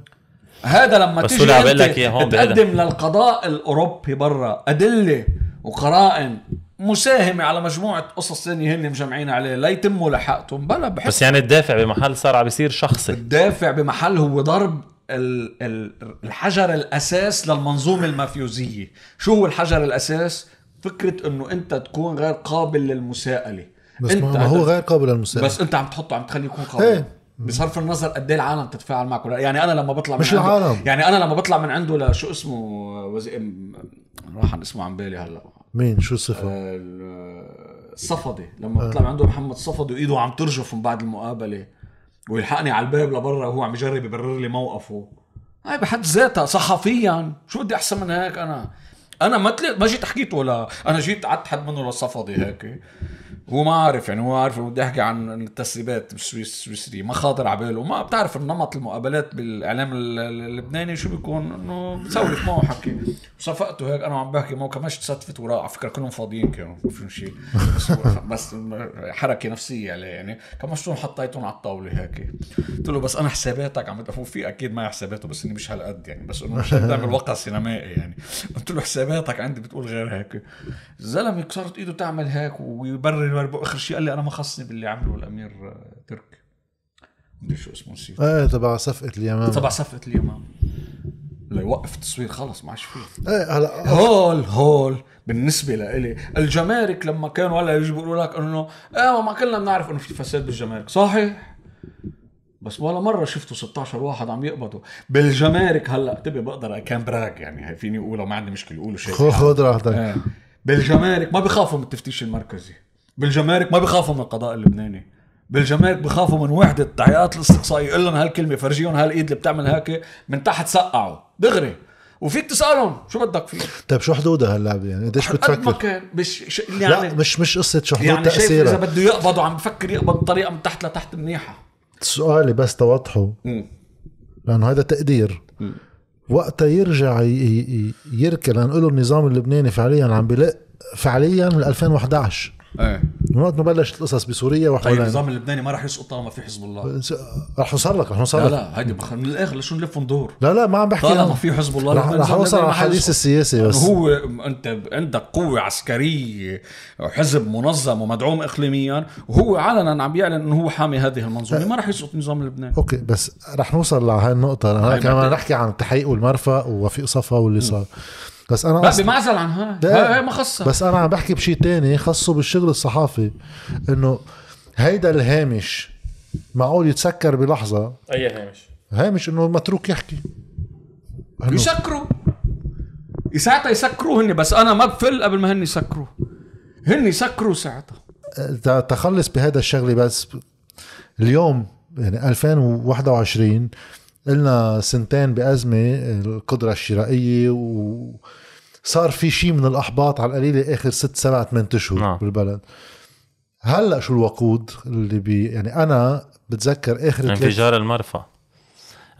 هذا لما بس تيجي بقول لك إيه، هون تقدم للقضاء الاوروبي برا ادله وقرائن مساهمة على مجموعة قصص ثانية هن مجمعين عليه لا يتموا لحقتهم بلا بحس بس يعني الدافع بمحل صار عم بيصير شخصي الدافع بمحل هو ضرب الحجر الأساس للمنظومة المافيوزية شو هو الحجر الأساس؟ فكرة انه انت تكون غير قابل للمساءلة بس انت ما هو غير قابل للمساءلة بس انت عم تحطه عم تخليه يكون إيه. قابل بصرف النظر قد ايه العالم تتفاعل معك يعني انا لما بطلع من مش عنده العالم يعني انا لما بطلع من عنده لشو اسمه وز... راح عن اسمه عن بالي هلا مين شو صفه الصفدي آه، لما بطلع من عنده محمد صفدي وايده عم ترجف من بعد المقابله ويلحقني على الباب لبرا وهو عم يجرب يبرر لي موقفه هاي بحد ذاتها صحفيا شو بدي احسن من هيك انا انا ما ما جيت حكيت ولا انا جيت قعدت حد منه للصفدي هيك هو ما عارف يعني هو عارف بدي احكي عن التسريبات بالسويسري ما خاطر على باله ما بتعرف النمط المقابلات بالاعلام اللبناني شو بيكون انه بتسولف معه حكي صفقته هيك انا عم بحكي معه كمشت تصدفت وراء على فكره كلهم فاضيين كانوا ما فيهم شيء بس, حركه نفسيه عليه يعني كمشتهم حطيتهم على الطاوله هيك قلت له بس انا حساباتك عم هو في اكيد معي حساباته بس اني مش هالقد يعني بس انه مش بتعمل وقع سينمائي يعني قلت له حساباتك عندي بتقول غير هيك الزلمه كسرت ايده تعمل هيك ويبرر بربو اخر شيء قال لي انا ما خصني باللي عمله الامير آه، ترك مدري شو اسمه نسيت ايه تبع صفقه اليمامه تبع صفقه اليمامه ليوقف التصوير خلص ما عادش فيه ايه هلا هول هول بالنسبه لإلي الجمارك لما كانوا هلا يجي بيقولوا لك انه ايه ما كلنا بنعرف انه في فساد بالجمارك صحيح بس ولا مره شفتوا 16 واحد عم يقبضوا بالجمارك هلا تبي بقدر كان براك يعني فيني اقوله ما عندي مشكله يقولوا شيء خذ راحتك إيه. بالجمارك ما بخافوا من التفتيش المركزي بالجمارك ما بيخافوا من القضاء اللبناني بالجمارك بخافوا من وحده تعيقات الاستقصاء يقول لهم هالكلمه فرجيهم هالايد اللي بتعمل هيك من تحت سقعوا دغري وفيك تسالهم شو بدك فيه طيب شو حدودها هاللعبه يعني قديش بتفكر؟ قد ما كان مش يعني لا مش مش قصه شو حدود يعني تاثيرها اذا بده يقبض وعم بفكر يقبض بطريقه من تحت لتحت منيحه سؤالي بس توضحه لانه هذا تقدير وقتها يرجع يركل لانه النظام اللبناني فعليا عم بلق فعليا من 2011 ايه من وقت ما بلشت القصص بسوريا وحولنا طيب النظام اللبناني ما راح يسقط طالما في حزب الله راح نوصل لك راح نوصل لك لا لا هيدي بخ... من الاخر لشو نلف وندور لا لا ما عم بحكي طالما في حزب الله رح, رح اوصل على الحديث السياسي بس هو انت عندك قوه عسكريه وحزب منظم ومدعوم اقليميا وهو علنا عم يعلن انه هو حامي هذه المنظومه ما راح يسقط النظام اللبناني اوكي بس رح نوصل لهي النقطه انا طيب، كمان نحكي عن التحقيق والمرفق ووفيق صفا واللي صار بس انا لا بمعزل عن هاي ما خصها بس انا عم بحكي بشيء تاني خصه بالشغل الصحافي انه هيدا الهامش معقول يتسكر بلحظه اي هامش هامش انه متروك يحكي يسكروا ساعتها يسكروا هن بس انا ما بفل قبل ما هن يسكروا هن يسكروا ساعتها تخلص بهذا الشغله بس اليوم يعني 2021 قلنا سنتين بأزمة القدرة الشرائية و... صار في شيء من الاحباط على القليله اخر ست سبعة ثمان اشهر نعم. بالبلد هلا شو الوقود اللي بي يعني انا بتذكر اخر انفجار المرفأ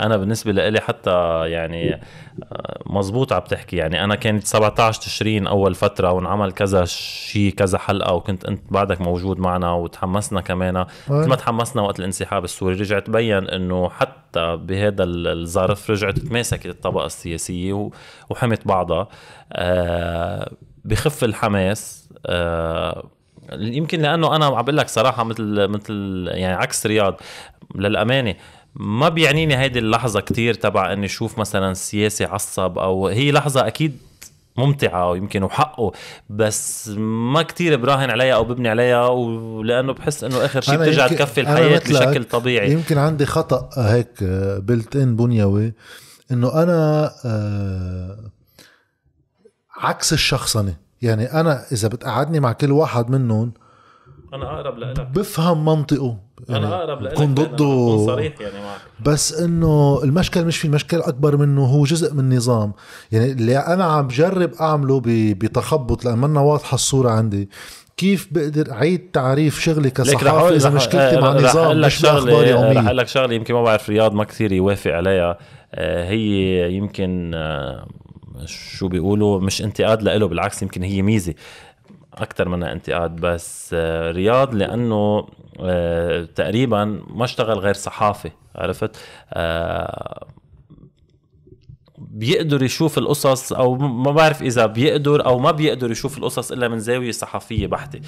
انا بالنسبه لإلي حتى يعني آه، مزبوط عم تحكي يعني انا كانت 17 تشرين اول فتره وانعمل كذا شيء كذا حلقه وكنت انت بعدك موجود معنا وتحمسنا كمان مثل طيب. ما تحمسنا وقت الانسحاب السوري رجع تبين انه حتى بهذا الظرف رجعت تماسكت الطبقه السياسيه وحمت بعضها آه، بخف الحماس آه، يمكن لانه انا عم لك صراحه مثل مثل يعني عكس رياض للامانه ما بيعنيني هيدي اللحظه كتير تبع اني اشوف مثلا سياسي عصب او هي لحظه اكيد ممتعة ويمكن وحقه بس ما كتير براهن عليها أو ببني عليها ولأنه بحس إنه آخر شيء بترجع تكفي الحياة بشكل طبيعي يمكن عندي خطأ هيك بلت آه، إن بنيوي إنه أنا آه، عكس الشخصنة يعني أنا إذا بتقعدني مع كل واحد منهم أنا أقرب لك بفهم منطقه يعني انا اقرب لك كون ضده صريح يعني معك بس انه المشكل مش في مشكل اكبر منه هو جزء من نظام يعني اللي انا عم بجرب اعمله بتخبط لان منا واضحه الصوره عندي كيف بقدر اعيد تعريف شغلي كصحافي اذا مشكلتي آه، مع نظام مش اخبار آه، يوميه رح اقول لك شغله يمكن ما بعرف رياض ما كثير يوافق عليها آه، هي يمكن شو بيقولوا مش انتقاد له بالعكس يمكن هي ميزه اكثر منها انتقاد بس آه، رياض لانه آه، تقريبا ما اشتغل غير صحافي عرفت آه، بيقدر يشوف القصص او ما بعرف اذا بيقدر او ما بيقدر يشوف القصص الا من زاويه صحفيه بحته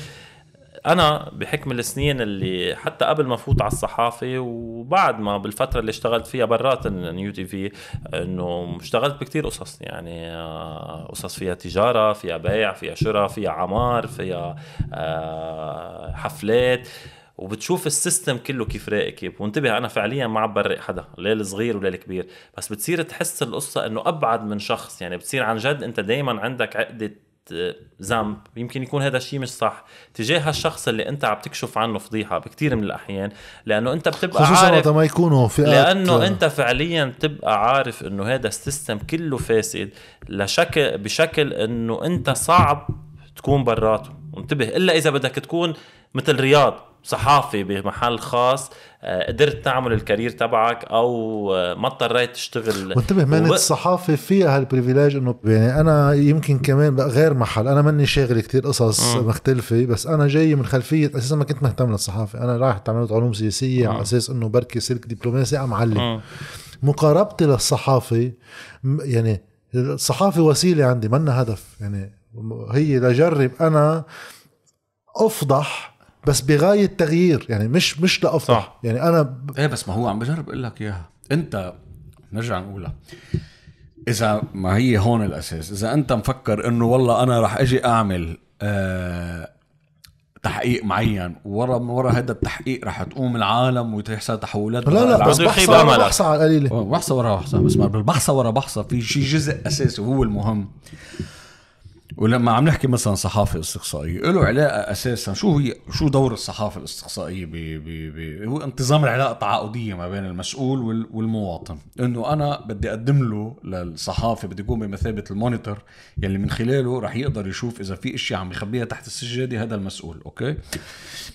انا بحكم السنين اللي حتى قبل ما فوت على الصحافه وبعد ما بالفتره اللي اشتغلت فيها برات نيو تي في انه اشتغلت بكثير قصص يعني آه، قصص فيها تجاره فيها بيع فيها شراء فيها عمار فيها آه، حفلات وبتشوف السيستم كله كيف كيف وانتبه انا فعليا ما عم برق حدا لا الصغير ولا الكبير بس بتصير تحس القصه انه ابعد من شخص يعني بتصير عن جد انت دائما عندك عقده آه، ذنب يمكن يكون هذا الشيء مش صح تجاه هالشخص اللي انت عم تكشف عنه فضيحه بكثير من الاحيان لانه انت بتبقى خصوصا عارف ما يكونوا فئات لانه آه. انت فعليا بتبقى عارف انه هذا السيستم كله فاسد لشكل بشكل انه انت صعب تكون براته انتبه الا اذا بدك تكون مثل رياض صحافي بمحل خاص آه، قدرت تعمل الكارير تبعك او آه، ما اضطريت تشتغل وانتبه مهنه وب... الصحافه فيها هالبريفيليج انه يعني انا يمكن كمان غير محل انا ماني شاغل كتير قصص م. مختلفه بس انا جاي من خلفيه اساسا ما كنت مهتم للصحافه انا رايح تعملت علوم سياسيه م. على اساس انه بركي سلك دبلوماسي ام علم مقاربتي للصحافه يعني الصحافه وسيله عندي منا هدف يعني هي لجرب انا افضح بس بغايه تغيير يعني مش مش لافضل صح. يعني انا ب... ايه بس ما هو عم بجرب اقول لك اياها انت نرجع نقولها اذا ما هي هون الاساس اذا انت مفكر انه والله انا رح اجي اعمل آه تحقيق معين ورا ورا هذا التحقيق رح تقوم العالم وتحصل تحولات لا لا بس بحصة ورا بحصة على القليلة بحصة ورا بحصة بس بالبحصى ورا بحصة في شيء جزء أساسي هو المهم ولما عم نحكي مثلا صحافه استقصائيه له علاقه اساسا شو هي شو دور الصحافه الاستقصائيه ب ب ب هو انتظام العلاقه التعاقديه ما بين المسؤول والمواطن انه انا بدي اقدم له للصحافه بدي يكون بمثابه المونيتور يلي من خلاله رح يقدر يشوف اذا في اشياء عم يخبيها تحت السجاده هذا المسؤول اوكي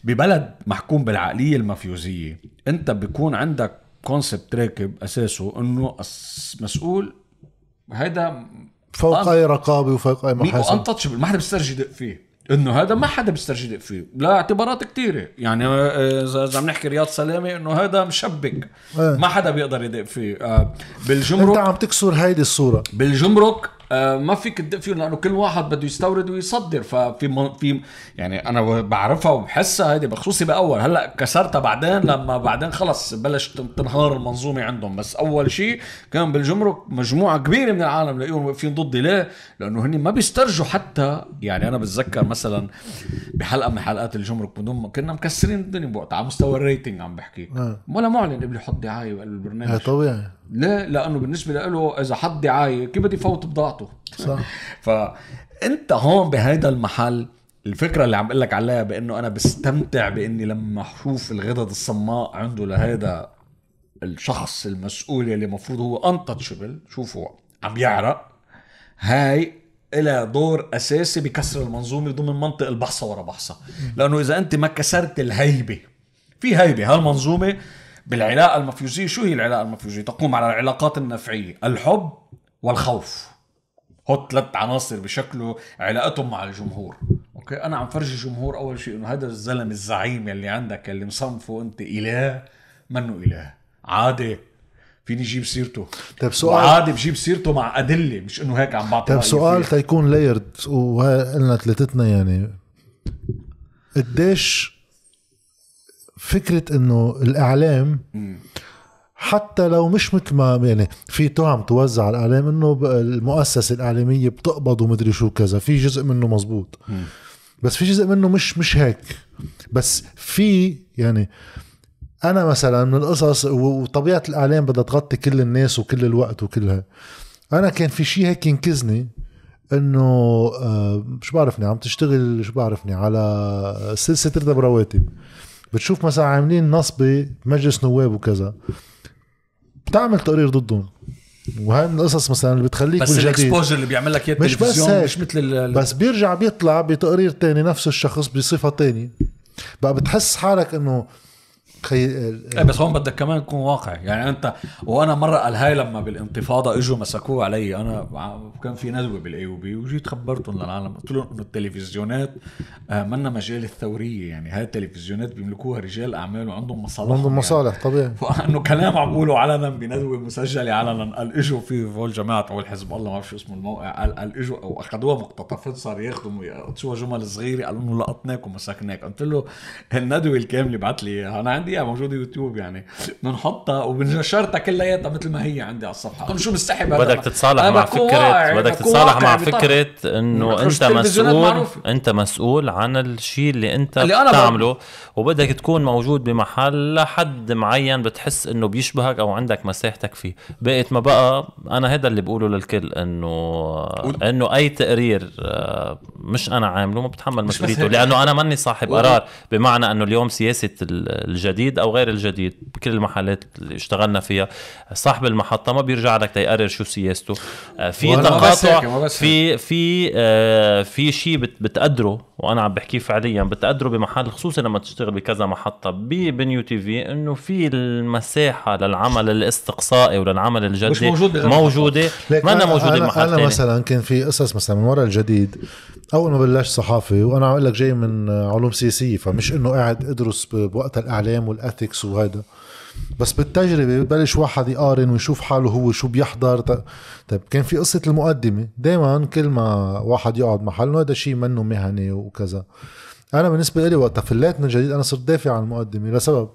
ببلد محكوم بالعقليه المافيوزيه انت بيكون عندك كونسبت راكب اساسه انه المسؤول هذا فوق آه. اي رقابه وفوق اي محاسبه انتشبل ما حدا بيسترجي يدق فيه انه هذا ما حدا بيسترجي يدق فيه لا اعتبارات كثيره يعني آه، اذا عم نحكي رياض سلامه انه هذا مشبك إيه. ما حدا بيقدر يدق فيه آه، بالجمرك انت عم تكسر هيدي الصوره بالجمرك آه، ما فيك تدق فيهم لانه كل واحد بده يستورد ويصدر ففي في يعني انا بعرفها وبحسها هيدي بخصوصي باول هلا كسرتها بعدين لما بعدين خلص بلشت تنهار المنظومه عندهم بس اول شيء كان بالجمرك مجموعه كبيره من العالم لاقيهم واقفين ضدي ليه؟ لانه هن ما بيسترجوا حتى يعني انا بتذكر مثلا بحلقه من حلقات الجمرك بدون كنا مكسرين الدنيا بوقتها على مستوى الريتنج عم بحكي آه. ولا معلن قبل يحط دعايه بقلب البرنامج آه، طبيعي ليه؟ لانه بالنسبه له اذا حط دعايه كيف بدي فوت بضاعته بيتعاطوا صح فانت هون بهيدا المحل الفكره اللي عم اقول لك عليها بانه انا بستمتع باني لما اشوف الغدد الصماء عنده لهيدا الشخص المسؤول اللي المفروض هو انتشبل شوفوا عم يعرق هاي إلى دور اساسي بكسر المنظومه ضمن منطق البحصه ورا بحصه لانه اذا انت ما كسرت الهيبه في هيبه هالمنظومه بالعلاقه المفيوزيه شو هي العلاقه المفيوزيه تقوم على العلاقات النفعيه الحب والخوف هو ثلاث عناصر بشكله علاقتهم مع الجمهور اوكي انا عم فرجي الجمهور اول شيء انه هذا الزلم الزعيم اللي عندك اللي مصنفه انت اله منه اله عادي فيني جيب سيرته طيب سؤال عادي بجيب سيرته مع ادله مش انه هيك عم بعطي طيب سؤال تيكون لايرد وقلنا ثلاثتنا يعني قديش فكره انه الاعلام م. حتى لو مش مثل ما يعني في تهم توزع على الاعلام انه المؤسسه الاعلاميه بتقبض ومدري شو كذا في جزء منه مزبوط بس في جزء منه مش مش هيك بس في يعني انا مثلا من القصص وطبيعه الاعلام بدها تغطي كل الناس وكل الوقت وكلها انا كان في شيء هيك ينكزني انه مش آه، شو بعرفني عم تشتغل شو بعرفني على سلسله راتب رواتب بتشوف مثلا عاملين نصبه مجلس نواب وكذا بتعمل تقرير ضدهم وهي من القصص مثلا اللي بتخليك بس الاكسبوجر اللي بيعمل لك اياه مش بس هيك. مش مثل ال... بس بيرجع بيطلع بتقرير تاني نفس الشخص بصفه تانية بقى بتحس حالك انه خي... إيه، بس هون بدك كمان تكون واقعي يعني انت وانا مره قال هاي لما بالانتفاضه اجوا مسكوه علي انا كان في ندوه بالاي او بي وجيت خبرتهم للعالم قلت لهم انه التلفزيونات آه، منا مجال الثوريه يعني هاي التلفزيونات بيملكوها رجال اعمال وعندهم مصالح عندهم يعني مصالح يعني. طبيعي فانه كلام عم بقوله علنا بندوه مسجله علنا قال اجوا في فول جماعه او الحزب الله ما بعرف شو اسمه الموقع قال قال اجوا او اخذوها مقتطفات صار ياخذوا يقطشوها جمل صغيره قالوا انه لقطناك ومسكناك قلت له الندوه الكامله بعت لي انا عندي دقيقه موجوده يوتيوب يعني بنحطها وبنشرتها كلياتها مثل ما هي عندي على الصفحه شو مستحب بدك تتصالح مع فكره بدك تتصالح مع يعني، فكره انه انت مسؤول انت مسؤول عن الشيء اللي انت اللي أنا بتعمله وبدك تكون موجود بمحل لحد معين بتحس انه بيشبهك او عندك مساحتك فيه بقيت ما بقى انا هذا اللي بقوله للكل انه انه اي تقرير آه، مش انا عامله ما بتحمل مسؤوليته لانه انا ماني صاحب قرار بمعنى انه اليوم سياسه الجديد الجديد او غير الجديد بكل المحلات اللي اشتغلنا فيها صاحب المحطه ما بيرجع لك تيقرر شو سياسته آه، في تقاطع في في آه، في شيء بتقدره وانا عم بحكيه فعليا بتقدره بمحل خصوصا لما تشتغل بكذا محطه بنيو تي في انه في المساحه للعمل الاستقصائي وللعمل الجدي مش موجوده ما أنا موجوده بمحل أنا مثلا كان في قصص مثلا من وراء الجديد اول ما بلشت صحافي وانا عم لك جاي من علوم سياسيه فمش انه قاعد ادرس بوقت الاعلام والاثكس وهيدا بس بالتجربه ببلش واحد يقارن ويشوف حاله هو شو بيحضر طيب كان في قصه المقدمه دائما كل ما واحد يقعد محل هذا شيء منه مهني وكذا انا بالنسبه لي وقتها فليت من جديد انا صرت دافع عن المقدمه لسبب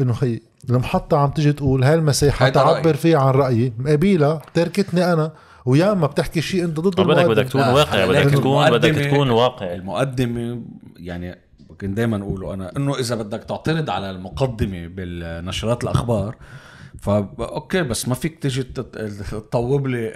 انه هي المحطه عم تيجي تقول هالمساحه تعبر فيها عن رايي مقابلها تركتني انا ويا ما بتحكي شيء انت ضد بدك بدك تكون واقع بدك تكون بدك تكون واقع المقدمه يعني كنت دائما اقوله انا انه اذا بدك تعترض على المقدمه بالنشرات الاخبار فا اوكي بس ما فيك تجي تطوب لي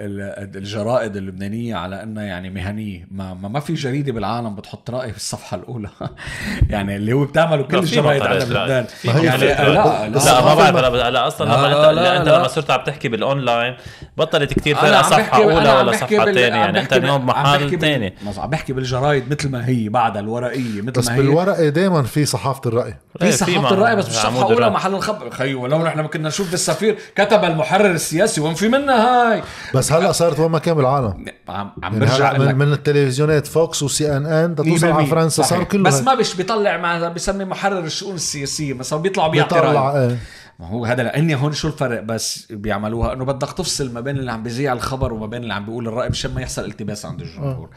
الجرائد اللبنانيه على انها يعني مهنيه ما ما في جريده بالعالم بتحط في بالصفحه الاولى يعني اللي هو بتعمله كل الجرائد على لبنان يعني لا لا, ما بعرف لا, اصلا لا لا انت, لا انت لما صرت عم تحكي بالاونلاين بطلت كثير فرقه صفحه اولى ولا صفحه ثانيه يعني انت اليوم محل ثاني عم بحكي بالجرايد مثل ما هي بعدها الورقيه مثل ما هي بس بالورقه دائما في صحافه الراي في إيه، صحافه الراي بس مش صفحه اولى محل الخبر خيو ولو نحن ما كنا نشوف السفير كتب المحرر السياسي وين في منها هاي بس هلا صارت وين ما كان بالعالم عم يعني برجع من, من التلفزيونات فوكس وسي ان ان توصل على فرنسا صار كله بس ما بش بيطلع مع بسمي محرر الشؤون السياسيه مثلا بيطلع بيعطي بيطلع ما هو هذا لاني هون شو الفرق بس بيعملوها انه بدك تفصل ما بين اللي عم بيذيع الخبر وما بين اللي عم بيقول الراي مشان ما يحصل التباس عند آه. الجمهور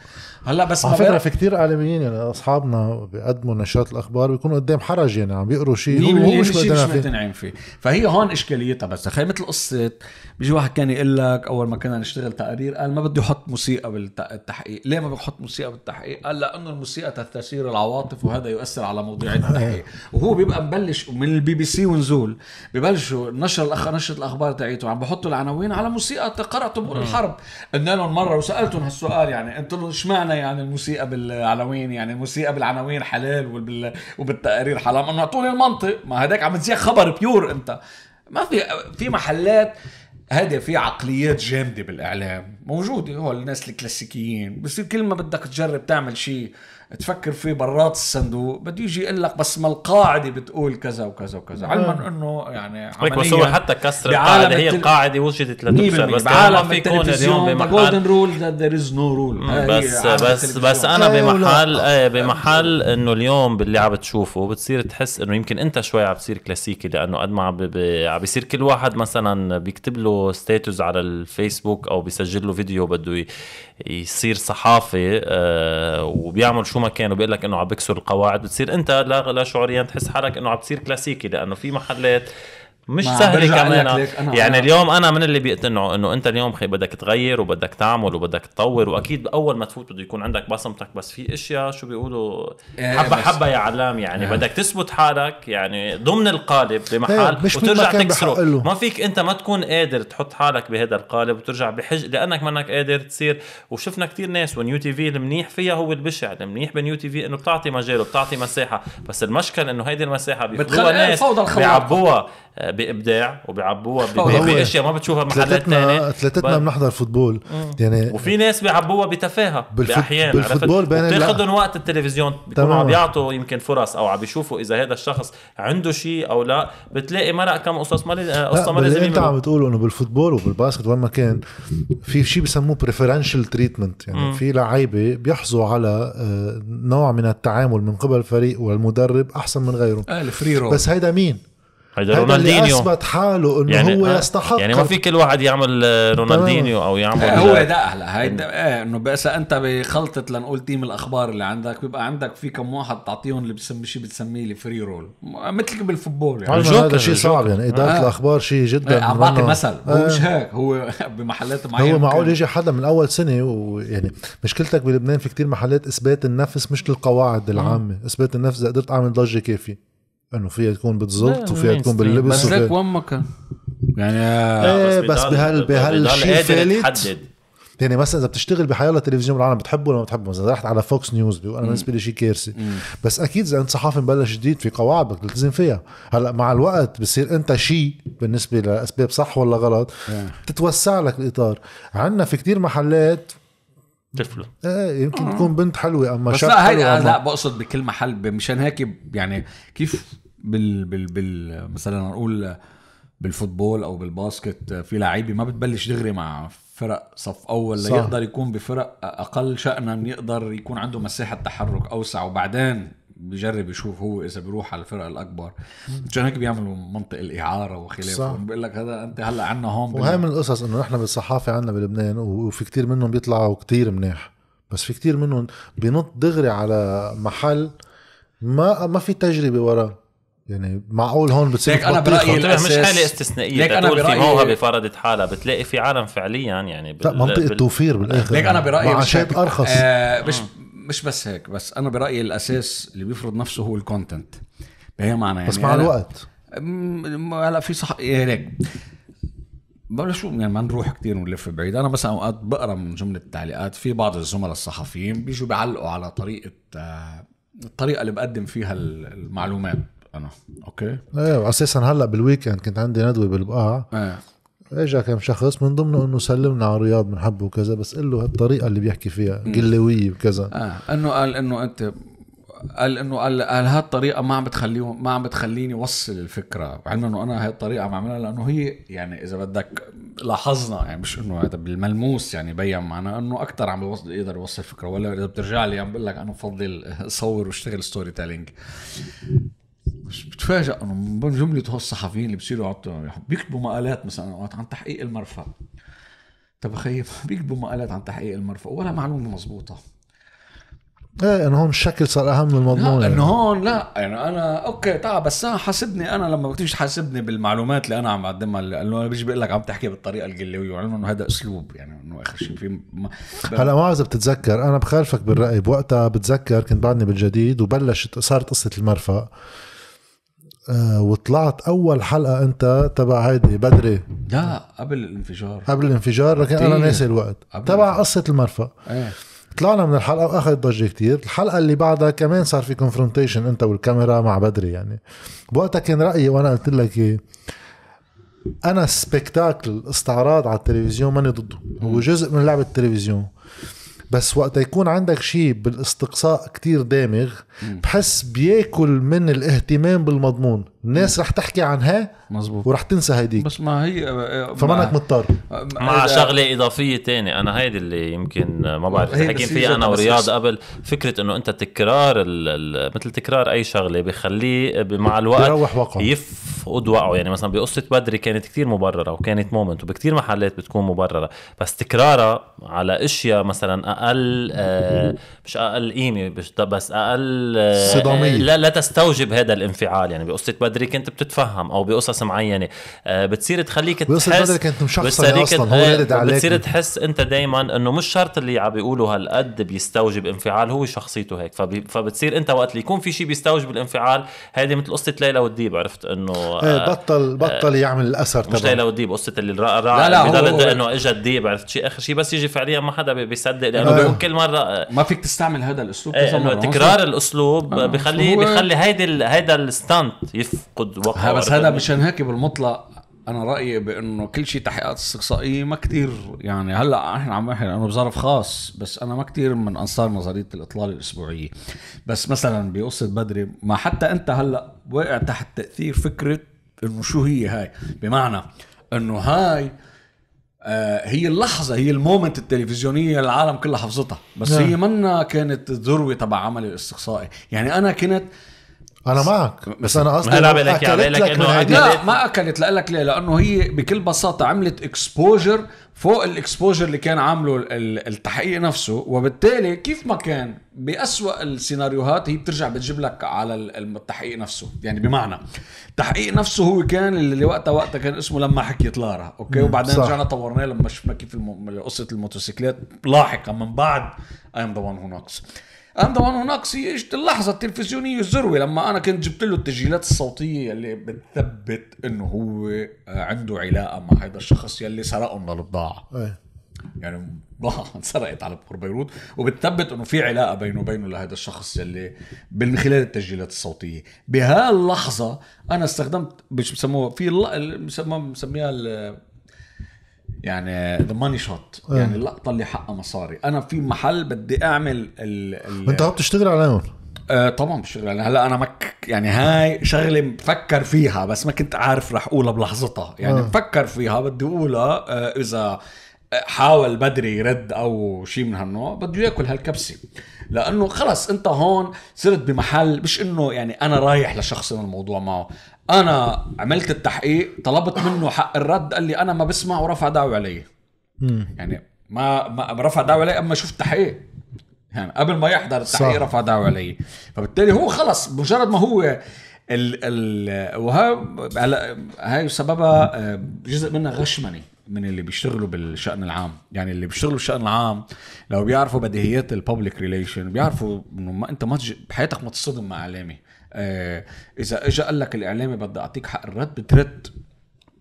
هلا بس على فكره في كثير اعلاميين يعني اصحابنا بيقدموا نشرات الاخبار بيكونوا قدام حرج يعني عم بيقروا شيء هو مش مقتنعين فيه فهي هون اشكاليتها بس تخيل مثل قصه بيجي واحد كان يقول لك اول ما كنا نشتغل تقارير قال ما بدي احط موسيقى بالتحقيق ليه ما بحط موسيقى بالتحقيق قال لانه الموسيقى تثير العواطف وهذا يؤثر على موضوع التحقيق وهو بيبقى مبلش من البي بي سي ونزول ببلشوا نشر الأخ... نشرة الأخبار تاعيته عم بحطوا العناوين على موسيقى قرأتهم أمور الحرب قلنا لهم مرة وسألتهم هالسؤال يعني إيش اشمعنى يعني الموسيقى بالعناوين يعني الموسيقى بالعناوين حلال وبال... وبالتقارير حرام انه اعطوني المنطق ما هداك عم تزيح خبر بيور انت ما في في محلات هذا في عقليات جامده بالاعلام موجوده هو الناس الكلاسيكيين بصير كل ما بدك تجرب تعمل شيء تفكر فيه برات الصندوق بده يجي يقول لك بس ما القاعده بتقول كذا وكذا وكذا علما انه يعني عمليا حتى كسر القاعده هي القاعده وجدت لتوصل بس بعالم في كون اليوم بمحل رول ذير از نو رول بس بس بس انا بمحل ايه بمحل انه اليوم باللي عم بتشوفه بتصير تحس انه يمكن انت شوي عم بتصير كلاسيكي لانه قد ما عم بيصير كل واحد مثلا بيكتب له ستاتوس على الفيسبوك او بيسجل له فيديو بده يصير صحافي آه، وبيعمل شو ما كان وبيقول لك انه عم بكسر القواعد بتصير انت لا لا شعوريا تحس حالك انه عم تصير كلاسيكي لانه في محلات مش سهله كمان أنا يعني اليوم انا من اللي بيقتنعوا انه انت اليوم خي بدك تغير وبدك تعمل وبدك تطور واكيد اول ما تفوت بده يكون عندك بصمتك بس في اشياء شو بيقولوا إيه، إيه، حبه حبه يا علام يعني إيه. بدك تثبت حالك يعني ضمن القالب بمحل طيب، وترجع تكسره ما فيك انت ما تكون قادر تحط حالك بهذا القالب وترجع بحج لانك منك قادر تصير وشفنا كثير ناس ونيو تي في المنيح فيها هو البشع المنيح بنيو تي في انه بتعطي مجال وبتعطي مساحه بس المشكل انه هيدي المساحه بيفوضوها ناس بيعبوها آه، بابداع وبيعبوها باشياء ما بتشوفها محلات ثانيه ثلاثتنا بنحضر فوتبول يعني وفي ناس بيعبوها بتفاهه باحيان بالفوتبول بتاخذهم وقت التلفزيون بيكونوا عم بيعطوا يمكن فرص او عم بيشوفوا اذا هذا الشخص عنده شيء او لا بتلاقي مرق كم قصص ما قصه ما لازم انت عم بتقول انه بالفوتبول وبالباسكت وين ما كان في شيء بسموه بريفرنشال تريتمنت يعني في لعيبه بيحظوا على آه، نوع من التعامل من قبل الفريق والمدرب احسن من غيره آه، الفري رول بس هيدا مين؟ هيدا رونالدينيو اثبت حاله انه يعني هو آه، يستحق يعني ما في كل واحد يعمل آه، رونالدينيو او يعمل هو آه، ده هلا هيدا ايه انه بس انت بخلطه لنقول تيم الاخبار اللي عندك بيبقى عندك في كم واحد تعطيهم اللي بتسمي شيء بتسميه لي فري رول مثل بالفوتبول يعني هذا شيء صعب يعني اداره آه. الاخبار شيء جدا عم بعطي مثل هو مش هيك هو بمحلات معينه هو معقول يجي حدا من اول سنه ويعني مشكلتك بلبنان في كتير محلات اثبات النفس مش للقواعد العامه اثبات النفس اذا قدرت اعمل ضجه كافيه انه فيها تكون بتزبط وفيها تكون باللبس بس لك وين كان يعني آه، ايه بس, بس بهال بهالشيء فالت يعني مثلا اذا بتشتغل بحيالة تلفزيون العالم بتحبه ولا ما بتحبه مثلا رحت على فوكس نيوز بيقول انا بالنسبه لي شيء كارثه بس اكيد اذا انت صحافي مبلش جديد في قواعد بدك تلتزم فيها هلا مع الوقت بصير انت شيء بالنسبه لاسباب صح ولا غلط بتتوسع إيه. لك الاطار عندنا في كتير محلات طفله ايه يمكن آه. تكون بنت حلوه اما بس لا هيدا آه، لا بقصد بكل محل مشان هيك يعني كيف بال بال بال مثلا نقول بالفوتبول او بالباسكت في لعيبه ما بتبلش دغري مع فرق صف اول ليقدر يكون بفرق اقل شأنا يقدر يكون عنده مساحه تحرك اوسع وبعدين بجرب يشوف هو اذا بيروح على الفرقه الاكبر مشان هيك بيعملوا منطق الاعاره وخلافه بقول لك هذا انت هلا عندنا هون وهي من القصص انه نحن بالصحافه عندنا بلبنان وفي كتير منهم بيطلعوا كتير مناح بس في كتير منهم بينط دغري على محل ما ما في تجربه وراه يعني معقول هون بتصير ليك انا برايي مش حاله استثنائيه ليك انا برايي في موهبه فرضت حالها بتلاقي في عالم فعليا يعني بال... لا منطقه بال... توفير بالاخر ليك انا برايي معاشات ارخص آه مش آه. مش بس هيك بس انا برايي الاساس اللي بيفرض نفسه هو الكونتنت بهي معنى يعني بس مع الوقت هلا في صح إيه، هيك شو يعني ما نروح كتير ونلف بعيد انا مثلا اوقات بقرا من جمله التعليقات في بعض الزملاء الصحفيين بيجوا بيعلقوا على طريقه آه، الطريقه اللي بقدم فيها المعلومات انا اوكي ايه واساسا هلا بالويكند كنت عندي ندوه بالبقاع ايه. اجى كم شخص من ضمنه انه سلمنا على رياض بنحبه وكذا بس قل له هالطريقه اللي بيحكي فيها قلويه وكذا اه انه قال انه انت قال انه قال, قال هالطريقه ما عم بتخليه ما عم بتخليني وصل الفكره علما انه انا هاي الطريقه عم اعملها لانه هي يعني اذا بدك لاحظنا يعني مش انه هذا بالملموس يعني بين معنا انه اكثر عم بيوصل يقدر يوصل الفكره ولا اذا بترجع لي عم بقول لك انا بفضل صور واشتغل ستوري تيلينج بس بتفاجئ انه من جمله هول الصحفيين اللي بصيروا بيكتبوا مقالات مثلا اوقات عن تحقيق المرفأ طب خيف بيكتبوا مقالات عن تحقيق المرفأ ولا معلومه مزبوطة ايه انه هون الشكل صار اهم من المضمون لا انه يعني. هون لا يعني انا اوكي تعال بس انا حاسبني انا لما بتيجي تحاسبني بالمعلومات اللي انا عم بقدمها لانه انا بيجي بقول لك عم تحكي بالطريقه القلويه وعلم انه هذا اسلوب يعني انه اخر شيء في ما هلا ما اذا بتتذكر انا بخالفك بالراي بوقتها بتذكر كنت بعدني بالجديد وبلشت صارت قصه المرفأ آه، وطلعت اول حلقه انت تبع هيدي بدري لا قبل الانفجار قبل الانفجار لكن انا ناسي الوقت تبع قصه المرفأ ايه طلعنا من الحلقه واخذت ضجه كتير الحلقه اللي بعدها كمان صار في كونفرونتيشن انت والكاميرا مع بدري يعني بوقتها كان رايي وانا قلت لك إيه، انا سبيكتاكل استعراض على التلفزيون ماني ضده هو جزء من لعبه التلفزيون بس وقت يكون عندك شيء بالاستقصاء كتير دامغ بحس بياكل من الاهتمام بالمضمون الناس رح تحكي عن مزبوط ورح تنسى هيديك بس ما هي آه، آه، فمانك مضطر آه، مع شغله اضافيه تانية انا هيدي اللي يمكن ما بعرف حكينا فيها انا ورياض قبل فكره انه انت تكرار مثل تكرار اي شغله بخليه مع الوقت يروح وقعه يفقد وقعه يعني مثلا بقصه بدري كانت كتير مبرره وكانت مومنت وبكتير محلات بتكون مبرره بس تكرارها على اشياء مثلا اقل مش اقل قيمه بس اقل صدامية. آه، لا لا تستوجب هذا الانفعال يعني بقصه بدري كنت بتتفهم او بقصص معينه آه، بتصير تخليك تحس بقصه بدري كنت مشخصه اصلا هو آه، عليك بتصير تحس انت دائما انه مش شرط اللي عم بيقولوا هالقد بيستوجب انفعال هو شخصيته هيك فبتصير انت وقت اللي يكون في شيء بيستوجب الانفعال هذه مثل قصه ليلى والديب عرفت انه ايه بطل بطل يعمل الاثر تبعه مش ليلى والديب قصه اللي الرائع لا لا هو... انه اجى الديب عرفت شيء اخر شيء بس يجي فعليا ما حدا بيصدق لانه إيه. كل مره ما فيك تست تستعمل هذا الاسلوب إيه، انه تكرار الاسلوب آه. بخلي بخلي هيدي هيدا الستانت يفقد وقته بس هذا مشان هيك بالمطلق انا رايي بانه كل شيء تحقيقات استقصائيه ما كتير يعني هلا احنا عم نحكي لانه بظرف خاص بس انا ما كتير من انصار نظريه الاطلاله الاسبوعيه بس مثلا بقصه بدري ما حتى انت هلا واقع تحت تاثير فكره انه شو هي هاي بمعنى انه هاي آه، هي اللحظه هي المومنت التلفزيونيه اللي العالم كلها حفظتها بس نعم. هي منا كانت الذروه تبع عملي الاستقصائي يعني انا كنت انا معك بس انا قصدي هلا بقول لك انه لا ما اكلت لك ليه لانه هي بكل بساطه عملت اكسبوجر فوق الاكسبوجر اللي كان عامله التحقيق نفسه وبالتالي كيف ما كان بأسوأ السيناريوهات هي بترجع بتجيب لك على التحقيق نفسه يعني بمعنى التحقيق نفسه هو كان اللي وقتها وقتها كان اسمه لما حكيت لارا اوكي وبعدين رجعنا طورناه لما شفنا كيف قصه الموتوسيكلات لاحقا من بعد ايم ذا وان هو نوكس عنده نقص هي اجت اللحظه التلفزيونيه الذروه لما انا كنت جبت له التسجيلات الصوتيه اللي بتثبت انه هو عنده علاقه مع هذا الشخص يلي سرقه من البضاعه إيه. يعني بضاعه انسرقت على بور بيروت وبتثبت انه في علاقه بينه وبينه لهذا الشخص يلي من خلال التسجيلات الصوتيه بهاللحظه انا استخدمت مش بسموها في بسميها يعني ذا ماني شوت يعني اللقطه اللي حقها مصاري انا في محل بدي اعمل ال ال انت عم تشتغل عليهم آه طبعا بشتغل يعني هلا انا مك يعني هاي شغله مفكر فيها بس ما كنت عارف رح اقولها بلحظتها يعني آه. مفكر فيها بدي اقولها آه، اذا حاول بدري يرد او شيء من هالنوع بده ياكل هالكبسه لانه خلص انت هون صرت بمحل مش انه يعني انا رايح لشخص الموضوع معه انا عملت التحقيق طلبت منه حق الرد قال لي انا ما بسمع ورفع دعوه علي يعني ما ما رفع دعوه علي اما شفت التحقيق يعني قبل ما يحضر التحقيق صح. رفع دعوه علي فبالتالي هو خلص مجرد ما هو ال ال هلا هاي سببها آه، جزء منها غشمنه من اللي بيشتغلوا بالشأن العام يعني اللي بيشتغلوا بالشأن العام لو بيعرفوا بديهيات الببليك ريليشن بيعرفوا انه ما انت ما بحياتك ما تصطدم مع اعلامي آه، اذا اجى قال لك الاعلامي بدي اعطيك حق الرد بترد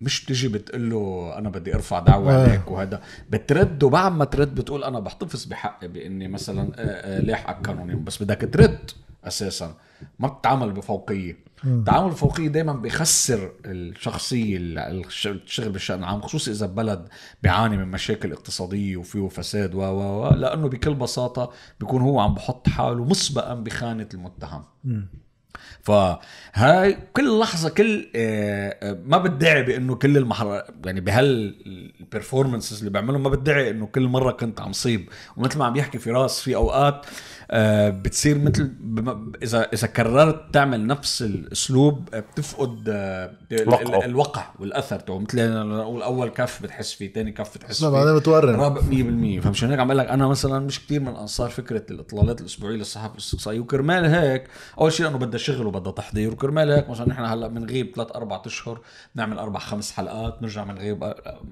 مش بتجي بتقول له انا بدي ارفع دعوه آه. عليك وهذا بترد وبعد ما ترد بتقول انا بحتفظ بحقي باني مثلا آه، لاحقك قانوني بس بدك ترد اساسا ما بتتعامل بفوقيه التعامل الفوقي دائما بخسر الشخصيه اللي بتشتغل بالشان العام خصوصي اذا بلد بيعاني من مشاكل اقتصاديه وفيه فساد و و لانه بكل بساطه بيكون هو عم بحط حاله مسبقا بخانه المتهم فهاي كل لحظه كل آه، آه، ما بدعي بانه كل المحر يعني بهالبرفورمنسز اللي بعملهم ما بدعي انه كل مره كنت عم صيب ومثل ما عم يحكي فراس في اوقات آه، بتصير مثل اذا اذا كررت تعمل نفس الاسلوب آه، بتفقد آه، الوقع والاثر تبعه مثل نقول اول كف بتحس فيه ثاني كف بتحس فيه بعدين بتورم رابع 100% فمشان هيك عم بقول لك انا مثلا مش كثير من انصار فكره الاطلالات الاسبوعيه للصحافه الاستقصائيه وكرمال هيك اول شيء لانه بدها شغل وبدها تحضير وكرمال هيك مثلا نحن هلا بنغيب ثلاث اربع اشهر بنعمل اربع خمس حلقات بنرجع بنغيب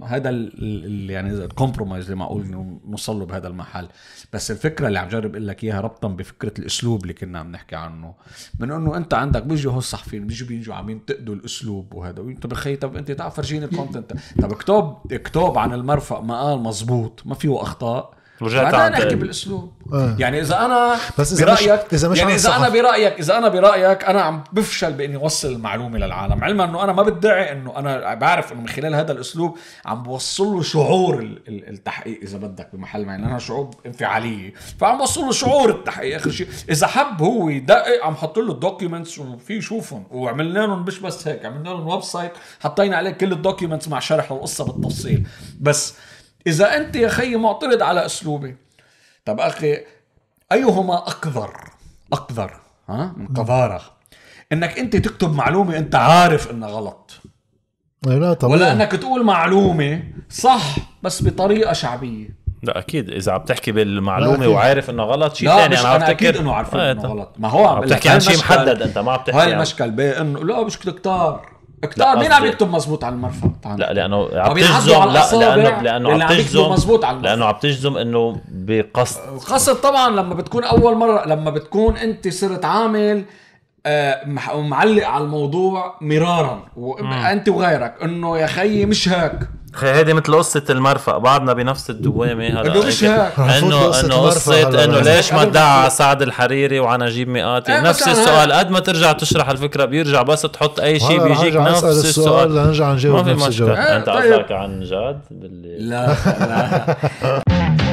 هذا يعني الكومبرومايز اللي معقول نوصل له بهذا المحل بس الفكره اللي عم جرب اقول لك اياها ربطا بفكره الاسلوب اللي كنا عم نحكي عنه من انه انت عندك بيجوا هون الصحفيين بيجوا بيجوا عم ينتقدوا الاسلوب وهذا وانت بخي طب انت تعال فرجيني الكونتنت طب اكتب اكتب عن المرفق مقال مزبوط ما فيه اخطاء رجعت انا نحكي بالاسلوب آه. يعني اذا انا بس إذا برايك مش... اذا مش يعني اذا انا برايك اذا انا برايك انا عم بفشل باني اوصل المعلومه للعالم علما انه انا ما بدعي انه انا بعرف انه من خلال هذا الاسلوب عم بوصل له شعور التحقيق اذا بدك بمحل معين لانها شعور انفعاليه فعم بوصل له شعور التحقيق اخر شيء اذا حب هو يدقق عم حط له الدوكيومنتس وفي يشوفهم وعملنا لهم مش بس هيك عملنا لهم ويب سايت حطينا عليه كل الدوكيومنتس مع شرح القصه بالتفصيل بس إذا أنت يا خي معترض على أسلوبي طب أخي أيهما أقذر أقذر ها من قذارة إنك أنت تكتب معلومة أنت عارف إنها غلط لا طبعا. ولا انك تقول معلومه صح بس بطريقه شعبيه لا اكيد اذا عم تحكي بالمعلومه وعارف انه غلط شيء ثاني انا عم اكيد انه عارف آه، انه غلط ما هو عم بتحكي عن شيء محدد انت ما عم تحكي هاي المشكل بانه لا مش كتار كتار مين عم يكتب مزبوط على المرفق لا لانه عم تجزم لا لانه لانه عم تجزم مزبوط على المرفق لانه عم تجزم انه بقصد قصد طبعا لما بتكون اول مره لما بتكون انت صرت عامل ومعلق على الموضوع مرارا انت وغيرك انه يا خيي مش هيك خي هيدي مثل قصة المرفق بعدنا بنفس الدوامة هلا انه مش هيك انه انه قصة انه ليش ما ادعى سعد الحريري وعن نجيب ميقاتي إيه، نفس السؤال قد ما ترجع تشرح الفكرة بيرجع بس تحط اي شيء بيجيك نفس السؤال لنرجع نجاوب نفس الجواب انت قصدك إيه، طيب. عن جاد باللي لا لا